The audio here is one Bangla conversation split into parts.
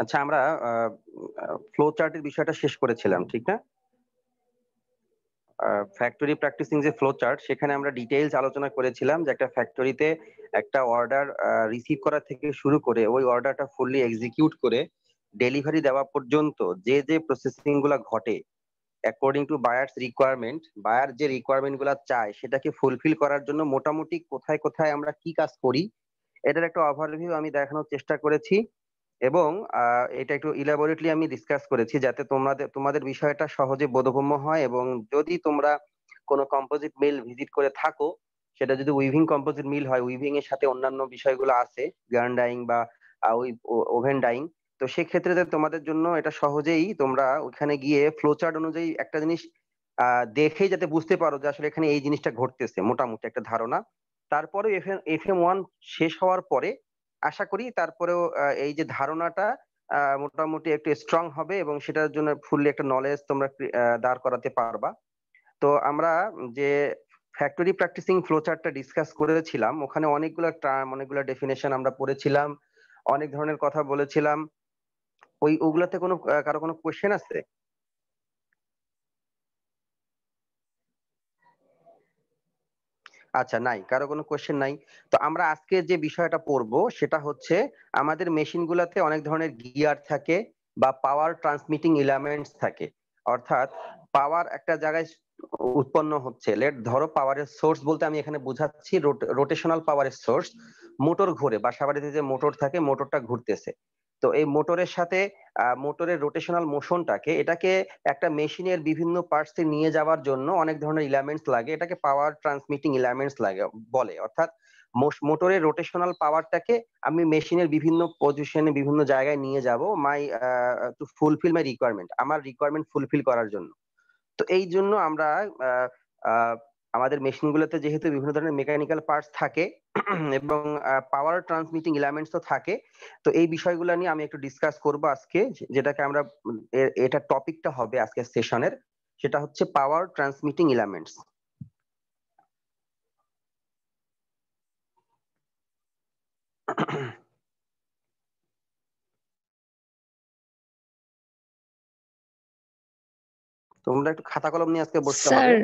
আচ্ছা আমরা ফ্লো চার্টের বিষয়টা শেষ করেছিলাম ঠিক না ফ্যাক্টরি প্র্যাকটিসিং যে ফ্লো চার্ট সেখানে আমরা ডিটেইলস আলোচনা করেছিলাম যে একটা ফ্যাক্টরিতে একটা অর্ডার রিসিভ করা থেকে শুরু করে ওই অর্ডারটা ফুললি এক্সিকিউট করে ডেলিভারি দেওয়া পর্যন্ত যে যে প্রসেসিং গুলা ঘটে according to buyers requirement buyer যে রিকোয়ারমেন্ট গুলা চায় সেটাকে ফুলফিল করার জন্য মোটামুটি কোথায় কোথায় আমরা কি কাজ করি এটার একটা ওভারভিউ আমি দেখানোর চেষ্টা করেছি এবং এটা একটু ইলাবোরেটলি আমি ডিসকাস করেছি যাতে তোমাদের তোমাদের বিষয়টা সহজে বোধগম্য হয় এবং যদি তোমরা কোনো কম্পোজিট মিল ভিজিট করে থাকো সেটা যদি উইভিং কম্পোজিট মিল হয় উইভিং এর সাথে অন্যান্য বিষয়গুলো আছে গার্ন ডাইং বা ওই ওভেন ডাইং তো সেক্ষেত্রে তোমাদের জন্য এটা সহজেই তোমরা ওখানে গিয়ে ফ্লোচার্ট অনুযায়ী একটা জিনিস দেখেই যাতে বুঝতে পারো যে আসলে এখানে এই জিনিসটা ঘটতেছে মোটামুটি একটা ধারণা তারপরে এফ এম ওয়ান শেষ হওয়ার পরে আশা করি তারপরেও এই যে ধারণাটা মোটামুটি একটু স্ট্রং হবে এবং সেটার জন্য ফুললি একটা নলেজ তোমরা দাঁড় করাতে পারবা তো আমরা যে ফ্যাক্টরি প্র্যাকটিসিং ফ্লোচার্টটা ডিসকাস করেছিলাম ওখানে অনেকগুলো টার্ম অনেকগুলো ডেফিনেশন আমরা পড়েছিলাম অনেক ধরনের কথা বলেছিলাম ওই ওগুলাতে কোনো কারো কোনো কোয়েশ্চেন আছে আচ্ছা নাই কারো কোনো কোশ্চেন নাই তো আমরা আজকে যে বিষয়টা পড়ব সেটা হচ্ছে আমাদের মেশিনগুলোতে অনেক ধরনের গিয়ার থাকে বা পাওয়ার ট্রান্সমিটিং এলিমেন্টস থাকে অর্থাৎ পাওয়ার একটা জায়গায় উৎপন্ন হচ্ছে লেট ধরো পাওয়ারের সোর্স বলতে আমি এখানে বোঝাচ্ছি রোটেশনাল পাওয়ারের সোর্স মোটর ঘুরে বাসাবাড়িতে যে মোটর থাকে মোটরটা ঘুরতেছে তো এই মোটরের সাথে মোটরের রোটেশনাল মোশনটাকে এটাকে একটা মেশিনের বিভিন্ন পার্টসে নিয়ে যাওয়ার জন্য অনেক ধরনের ইলামেন্টস লাগে এটাকে পাওয়ার ট্রান্সমিটিং ইলামেন্টস লাগে বলে অর্থাৎ মোটরের রোটেশনাল পাওয়ারটাকে আমি মেশিনের বিভিন্ন পজিশনে বিভিন্ন জায়গায় নিয়ে যাব my to fulfil my requirement আমার রিকোয়ারমেন্ট ফুলফিল করার জন্য তো এই জন্য আমরা আমাদের মেশিনগুলোতে যেহেতু বিভিন্ন ধরনের মেকানিক্যাল পার্টস থাকে এবং পাওয়ার ট্রান্সমিটিং ইলামেন্টস ও থাকে তো এই বিষয়গুলো নিয়ে আমি একটু ডিসকাস করব আজকে যেটাকে আমরা এটা টপিকটা হবে আজকের সেশনের সেটা হচ্ছে পাওয়ার ট্রান্সমিটিং ইলামেন্টস তোমরা একটু খাতা কলম নিয়ে আজকে বসতে পারো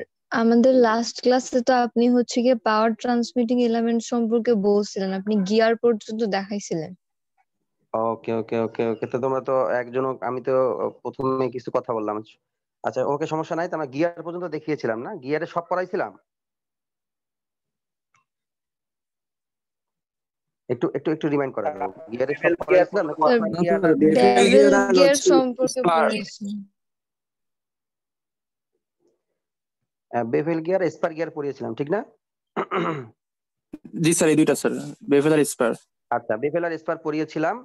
আমাদের লাস্ট ক্লাসে তো আপনি হচ্ছে গিয়ে পাওয়ার ট্রান্সমিটিং এলিমেন্ট সম্পর্কে বলছিলেন আপনি গিয়ার পর্যন্ত দেখাইছিলেন ওকে ওকে ওকে ওকে তো তোমরা তো একজন আমি তো প্রথমে কিছু কথা বললাম আচ্ছা ওকে সমস্যা নাই তো আমরা গিয়ার পর্যন্ত দেখিয়েছিলাম না গিয়ারে সব পড়াইছিলাম একটু একটু একটু রিমাইন্ড করা গিয়ারে সব পড়াইছিলাম না সম্পর্কে বেভেল গিয়ার স্পার গিয়ার পড়িয়েছিলাম ঠিক না জি স্যার এই দুইটা স্যার বেভেল আর স্পার আচ্ছা বেভেল আর স্পার পড়িয়েছিলাম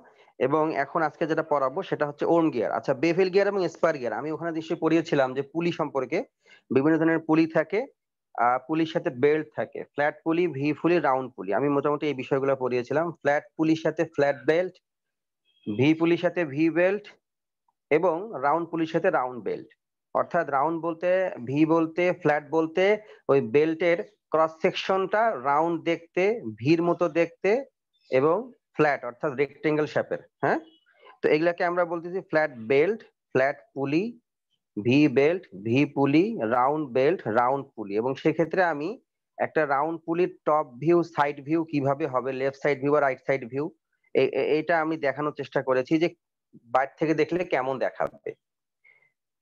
এবং এখন আজকে যেটা পড়াবো সেটা হচ্ছে ওর্ম গিয়ার আচ্ছা বেভেল গিয়ার এবং স্পার গিয়ার আমি ওখানে নিশ্চয়ই পড়িয়েছিলাম যে পুলি সম্পর্কে বিভিন্ন ধরনের পুলি থাকে পুলির সাথে বেল্ট থাকে flat pulley V pulley round পুলি আমি মোটামুটি এই বিষয়গুলো পড়িয়েছিলাম ফ্ল্যাট পুলির সাথে ফ্ল্যাট বেল্ট ভি পুলির সাথে ভি বেল্ট এবং রাউন্ড পুলির সাথে রাউন্ড বেল্ট অর্থাৎ রাউন্ড বলতে ভি বলতে ফ্ল্যাট বলতে ওই বেল্টের ক্রস সেকশনটা রাউন্ড দেখতে ভির মতো দেখতে এবং ফ্ল্যাট অর্থাৎ রেক্টেঙ্গেল শেপের হ্যাঁ তো এগুলাকে আমরা বলতেছি flat belt flat pulley V belt V pulley round belt round pulley এবং সেক্ষেত্রে আমি একটা রাউন্ড পুলির টপ ভিউ সাইড ভিউ কিভাবে হবে লেফট সাইড ভিউ আর রাইট সাইড ভিউ এটা আমি দেখানোর চেষ্টা করেছি যে বাইর থেকে দেখলে কেমন দেখাবে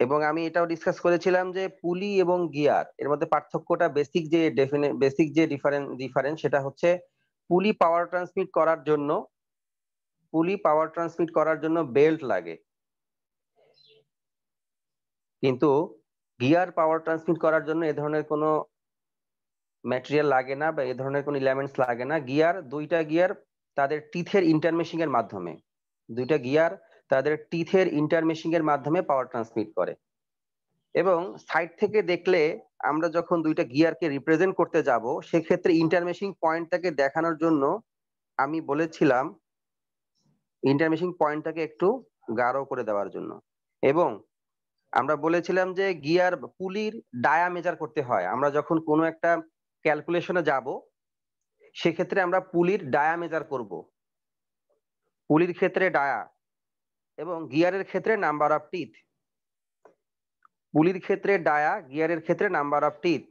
এবং আমি এটাও ডিসকাস করেছিলাম যে পুলি এবং গিয়ার এর মধ্যে পার্থক্যটা বেসিক যে বেসিক যে ডিফারেন্স ডিফারেন্স সেটা হচ্ছে পুলি পাওয়ার ট্রান্সমিট করার জন্য পুলি পাওয়ার ট্রান্সমিট করার জন্য বেল্ট লাগে কিন্তু গিয়ার পাওয়ার ট্রান্সমিট করার জন্য এ ধরনের কোনো ম্যাটেরিয়াল লাগে না বা এ ধরনের কোনো ইলেমেন্টস লাগে না গিয়ার দুইটা গিয়ার তাদের টিথের ইন্টারমেশিং এর মাধ্যমে দুইটা গিয়ার তাদের টিথের ইন্টারমেশিং এর মাধ্যমে পাওয়ার ট্রান্সমিট করে এবং সাইড থেকে দেখলে আমরা যখন দুইটা গিয়ারকে রিপ্রেজেন্ট করতে যাব সেক্ষেত্রে ইন্টারমেশিং পয়েন্টটাকে দেখানোর জন্য আমি বলেছিলাম ইন্টারমেশিং পয়েন্টটাকে একটু গাঢ় করে দেওয়ার জন্য এবং আমরা বলেছিলাম যে গিয়ার পুলির ডায়া মেজার করতে হয় আমরা যখন কোনো একটা ক্যালকুলেশনে যাব সেক্ষেত্রে আমরা পুলির ডায়া মেজার করব পুলির ক্ষেত্রে ডায়া এবং গিয়ারের ক্ষেত্রে নাম্বার অফ টিথ পুলির ক্ষেত্রে ডায়া গিয়ারের ক্ষেত্রে নাম্বার অফ টিথ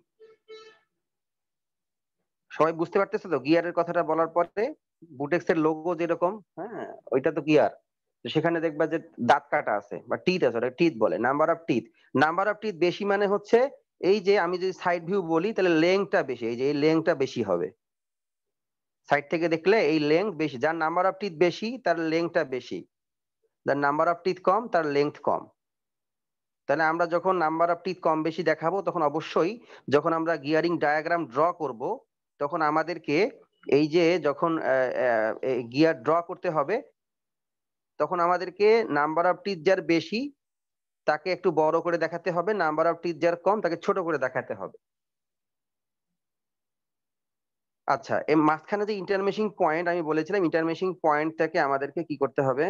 সবাই বুঝতে পারতেছে তো গিয়ারের কথাটা বলার পরে বুটেক্স এর লোগো যেরকম হ্যাঁ ওইটা তো গিয়ার সেখানে দেখবা যে দাঁত কাটা আছে বা টিথ আছে ওটা টিথ বলে number of teeth number of teeth বেশি মানে হচ্ছে এই যে আমি যদি সাইড ভিউ বলি তাহলে লেংটা বেশি এই যে এই লেংটা বেশি হবে সাইড থেকে দেখলে এই লেংথ বেশি যার নাম্বার অফ টিথ বেশি তার লেংথটা বেশি দ্য নাম্বার অফ টিথ কম তার লেন্থ কম তাহলে আমরা যখন নাম্বার অফ টিথ কম বেশি দেখাবো তখন অবশ্যই যখন আমরা গিয়ারিং ডায়াগ্রাম ড্র করব তখন আমাদেরকে এই যে যখন গিয়ার ড্র করতে হবে তখন আমাদেরকে নাম্বার অফ টিথ যার বেশি তাকে একটু বড় করে দেখাতে হবে নাম্বার অফ টিথ যার কম তাকে ছোট করে দেখাতে হবে আচ্ছা এই মাঝখানে যে ইন্টারমেশিং পয়েন্ট আমি বলেছিলাম ইন্টারমেশিং থেকে আমাদেরকে কি করতে হবে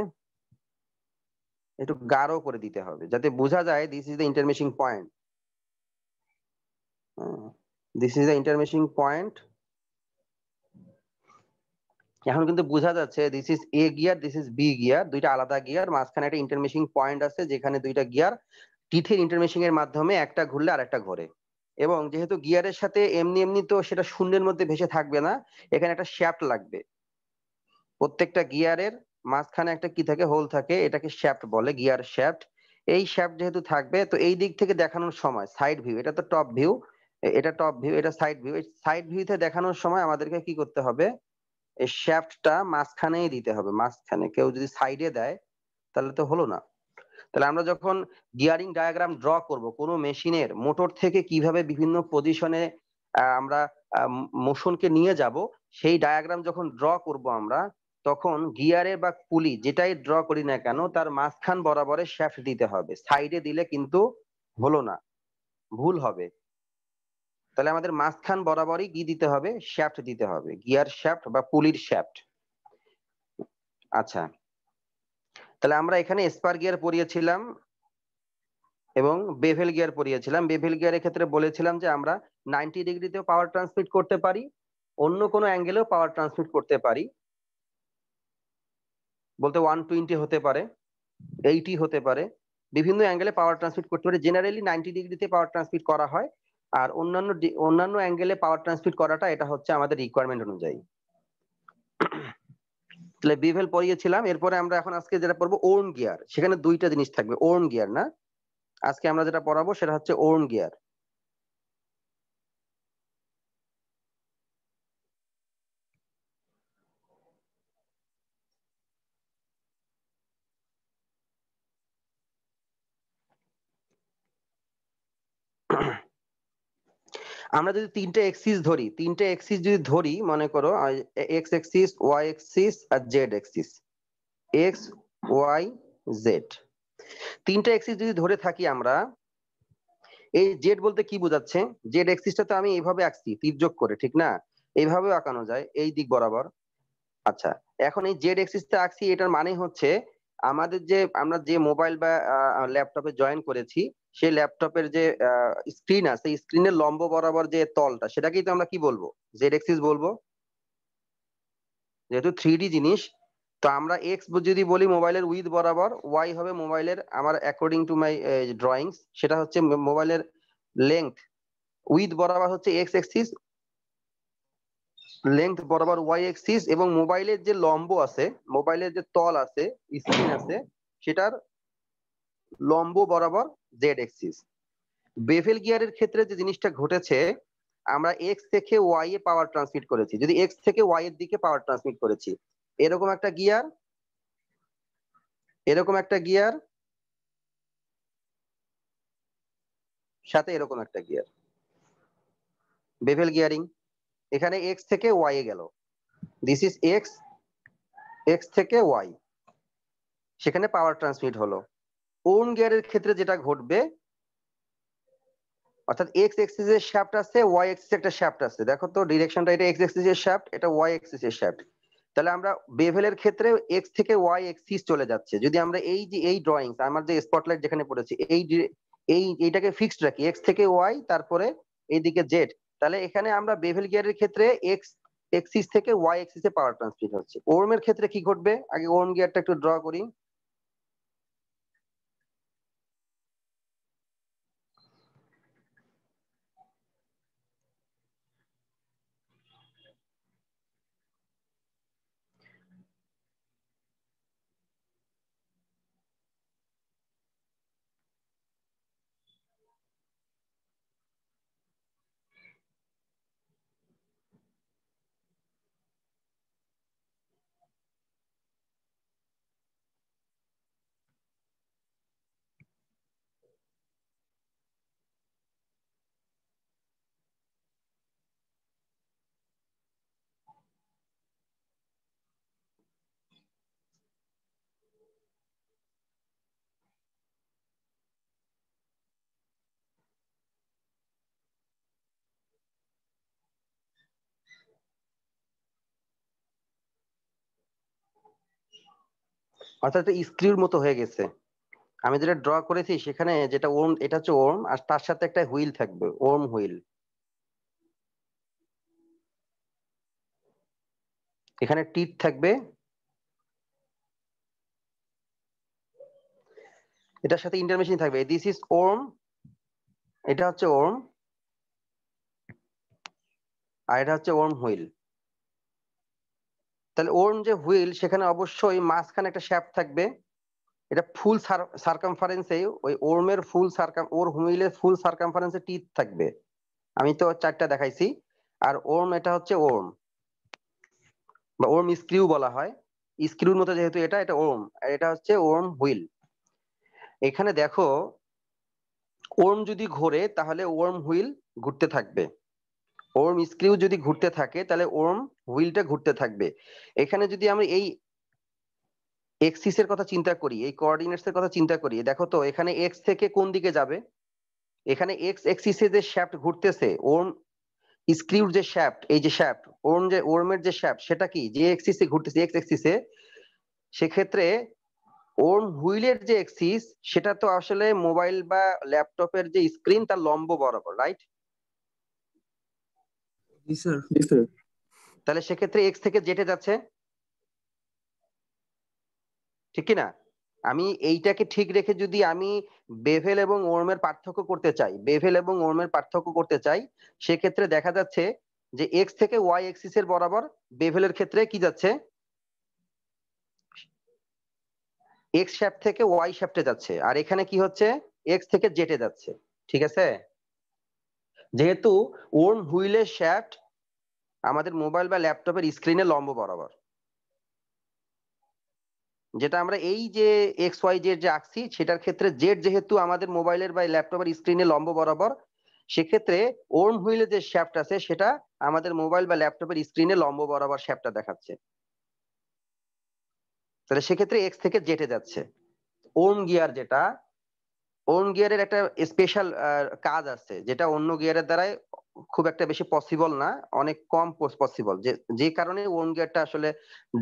একটু গাঢ় করে দিতে হবে যাতে বোঝা যায় this is the intermeshing point this is the intermeshing point এখন কিন্তু বোঝা যাচ্ছে this is A gear this is B gear দুইটা আলাদা গিয়ার মাঝখানে একটা ইন্টারমেশিং পয়েন্ট আছে যেখানে দুইটা গিয়ার টিথের ইন্টারমেশিং এর মাধ্যমে একটা ঘুরলে আর একটা ঘোরে এবং যেহেতু গিয়ারের সাথে এমনি এমনি তো সেটা শূন্যের মধ্যে ভেসে থাকবে না এখানে একটা শ্যাফট লাগবে প্রত্যেকটা গিয়ারের মাঝখানে একটা কি থাকে হোল থাকে এটাকে শ্যাফট বলে গিয়ার শ্যাফট এই শ্যাফট যেহেতু থাকবে তো এই দিক থেকে দেখানোর সময় সাইড ভিউ এটা তো টপ ভিউ এটা টপ ভিউ এটা সাইড ভিউ এই সাইড ভিউতে দেখানোর সময় আমাদেরকে কি করতে হবে এই শ্যাফটটা মাঝখানেই দিতে হবে মাঝখানে কেউ যদি সাইডে দেয় তাহলে তো হলো না তাহলে আমরা যখন গিয়ারিং ডায়াগ্রাম ড্র করব কোনো মেশিনের মোটর থেকে কিভাবে বিভিন্ন পজিশনে আমরা মোশনকে নিয়ে যাব সেই ডায়াগ্রাম যখন ড্র করব আমরা তখন গিয়ারে বা পুলি যেটাই ড্র করি না কেন তার মাঝখান বরাবরে শ্যাফ্ট দিতে হবে সাইডে দিলে কিন্তু হলো না ভুল হবে তাহলে আমাদের মাঝখান বরাবরই কি দিতে হবে শ্যাফট দিতে হবে গিয়ার শ্যাফট বা পুলির শ্যাফট আচ্ছা তাহলে আমরা এখানে স্পার গিয়ার পরিয়েছিলাম এবং বেভেল গিয়ার পরিয়েছিলাম বেভেল গিয়ারের ক্ষেত্রে বলেছিলাম যে আমরা নাইনটি ডিগ্রিতেও পাওয়ার ট্রান্সমিট করতে পারি অন্য কোনো অ্যাঙ্গেলেও পাওয়ার ট্রান্সমিট করতে পারি বলতে ওয়ান টোয়েন্টি হতে পারে এইটি হতে পারে বিভিন্ন অ্যাঙ্গেলে পাওয়ার ট্রান্সমিট করতে পারে জেনারেলি নাইনটি ডিগ্রিতে পাওয়ার ট্রান্সমিট করা হয় আর অন্যান্য অন্যান্য অ্যাঙ্গেলে পাওয়ার ট্রান্সমিট করাটা এটা হচ্ছে আমাদের রিকোয়ারমেন্ট অনুযায়ী তাহলে বিভেল পড়িয়েছিলাম এরপরে আমরা এখন আজকে যেটা পড়বো ওর্ন গিয়ার সেখানে দুইটা জিনিস থাকবে ওর্ন গিয়ার না আজকে আমরা যেটা পড়াবো সেটা হচ্ছে ওর্ন গিয়ার আমরা যদি তিনটে এক্সিস ধরি তিনটে এক্সিস যদি ধরি মনে করো এক্স এক্সিস ওয়াই এক্সিস আর Z axis X Y Z তিনটে এক্সিস যদি ধরে থাকি আমরা এই জেড বলতে কি বোঝাচ্ছে জেড এক্সিসটা তো আমি এইভাবে আঁকছি তির্যক করে ঠিক না এইভাবেও আঁকানো যায় এই দিক বরাবর আচ্ছা এখন এই জেড এক্সিসটা আঁকছি এটার মানে হচ্ছে আমাদের যে আমরা যে মোবাইল বা ল্যাপটপে জয়েন করেছি সেই ল্যাপটপের যে স্ক্রিন আছে স্ক্রিনের লম্ব বরাবর যে তলটা সেটাকেই তো আমরা কি বলবো জেড এক্সিস বলবো যেহেতু থ্রি জিনিস তো আমরা এক্স যদি বলি মোবাইলের উইথ বরাবর ওয়াই হবে মোবাইলের আমার অ্যাকর্ডিং টু মাই ড্রয়িংস সেটা হচ্ছে মোবাইলের লেংথ উইথ বরাবর হচ্ছে এক্স এক্সিস লেংথ বরাবর ওয়াই এক্সিস এবং মোবাইলের যে লম্ব আছে মোবাইলের যে তল আছে স্ক্রিন আছে সেটার লম্ব বরাবর জেড এক্সিস বেভেল গিয়ারের ক্ষেত্রে যে জিনিসটা ঘটেছে আমরা এক্স থেকে ওয়াই এ পাওয়ার ট্রান্সমিট করেছি যদি এক্স থেকে ওয়াই এর দিকে পাওয়ার ট্রান্সমিট করেছি এরকম একটা গিয়ার এরকম একটা গিয়ার সাথে এরকম একটা গিয়ার বেভেল গিয়ারিং এখানে এক্স থেকে ওয়াই এ গেল দিস ইজ এক্স এক্স থেকে ওয়াই সেখানে পাওয়ার ট্রান্সমিট হলো ওন গিয়ারের ক্ষেত্রে যেটা ঘটবে অর্থাৎ এক্স এক্সিস এর শ্যাফট আছে ওয়াই এক্সিস একটা শ্যাফট আছে দেখো তো ডিরেকশনটা এটা এক্স এক্সিস এর শ্যাফট এটা ওয়াই এক্সিস এর শ্যাফট তাহলে আমরা বেভেলের ক্ষেত্রে এক্স থেকে ওয়াই এক্সিস চলে যাচ্ছে যদি আমরা এই যে এই ড্রয়িংস আমার যে স্পটলাইট যেখানে পড়েছে এই এই এইটাকে ফিক্সড রাখি এক্স থেকে ওয়াই তারপরে এইদিকে জেড তাহলে এখানে আমরা বেভেল গিয়ারের ক্ষেত্রে এক্স এক্সিস থেকে ওয়াই এক্সিসে পাওয়ার ট্রান্সমিট হচ্ছে ওরমের ক্ষেত্রে কি ঘটবে আগে ওরম গিয়ারটা একটু ড্র করি অর্থাৎ স্ক্রিউর মতো হয়ে গেছে আমি যেটা ড্র করেছি সেখানে যেটা ওম এটা হচ্ছে ওম আর তার সাথে একটা হুইল থাকবে ওম হুইল এখানে টিট থাকবে এটার সাথে ইন্টারমেশন থাকবে দিস ইজ ওম এটা হচ্ছে ওম আর এটা হচ্ছে ওম হুইল তাহলে ওর যে হুইল সেখানে অবশ্যই মাঝখানে একটা শ্যাপ থাকবে এটা ফুল সার্কামফারেন্সে ওই ওর্মের ফুল সার্কাম ওর হুইলের ফুল সার্কামফারেন্সে টিথ থাকবে আমি তো চারটা দেখাইছি আর ওর্ম এটা হচ্ছে ওর্ম বা ওর্ম স্ক্রিউ বলা হয় স্ক্রিউর মতো যেহেতু এটা এটা ওর্ম আর এটা হচ্ছে ওর্ম হুইল এখানে দেখো ওর্ম যদি ঘোরে তাহলে ওর্ম হুইল ঘুরতে থাকবে ওরম স্ক্রিউ যদি ঘুরতে থাকে তাহলে ওরম হুইলটা ঘুরতে থাকবে এখানে যদি আমি এই এক্সিস এর কথা চিন্তা করি এই কোঅর্ডিনেটস এর কথা চিন্তা করি দেখো তো এখানে এক্স থেকে কোন দিকে যাবে এখানে এক্স এক্সিসে যে শ্যাফট ঘুরতেছে ওরম স্ক্রিউর যে শ্যাফট এই যে শ্যাফট ওরম যে ওরমের যে শ্যাফট সেটা কি যে এক্সিসে ঘুরতেছে এক্স এক্সিসে সেক্ষেত্রে ওর্ম হুইলের যে এক্সিস সেটা তো আসলে মোবাইল বা ল্যাপটপের যে স্ক্রিন তার লম্ব বরাবর রাইট তাহলে সেক্ষেত্রে এক্স থেকে জেটে যাচ্ছে ঠিক কি না আমি এইটাকে ঠিক রেখে যদি আমি বেভেল এবং ওর্মের পার্থক্য করতে চাই বেভেল এবং ওর্মের পার্থক্য করতে চাই সেক্ষেত্রে দেখা যাচ্ছে যে এক্স থেকে ওয়াই এক্সিস এর বরাবর বেভেলের ক্ষেত্রে কি যাচ্ছে এক্স শ্যাপ থেকে ওয়াই শ্যাপটে যাচ্ছে আর এখানে কি হচ্ছে এক্স থেকে জেটে যাচ্ছে ঠিক আছে যেহেতু ওর্ম হুইলের শ্যাফট আমাদের মোবাইল বা ল্যাপটপের স্ক্রিনে লম্ব বরাবর যেটা আমরা এই যে এক্স ওয়াই জেড যে আঁকছি সেটার ক্ষেত্রে জেড যেহেতু আমাদের মোবাইলের বা ল্যাপটপের স্ক্রিনে লম্ব বরাবর সেক্ষেত্রে ওর্ম হুইলের যে শ্যাফট আছে সেটা আমাদের মোবাইল বা ল্যাপটপের স্ক্রিনে লম্ব বরাবর শ্যাফটটা দেখাচ্ছে তাহলে সেক্ষেত্রে এক্স থেকে জেটে যাচ্ছে ওম গিয়ার যেটা ওন গিয়ারের একটা স্পেশাল কাজ আছে যেটা অন্য গিয়ারের দ্বারাই খুব একটা বেশি পসিবল না অনেক কম পসিবল যে যে কারণে ওম গিয়ারটা আসলে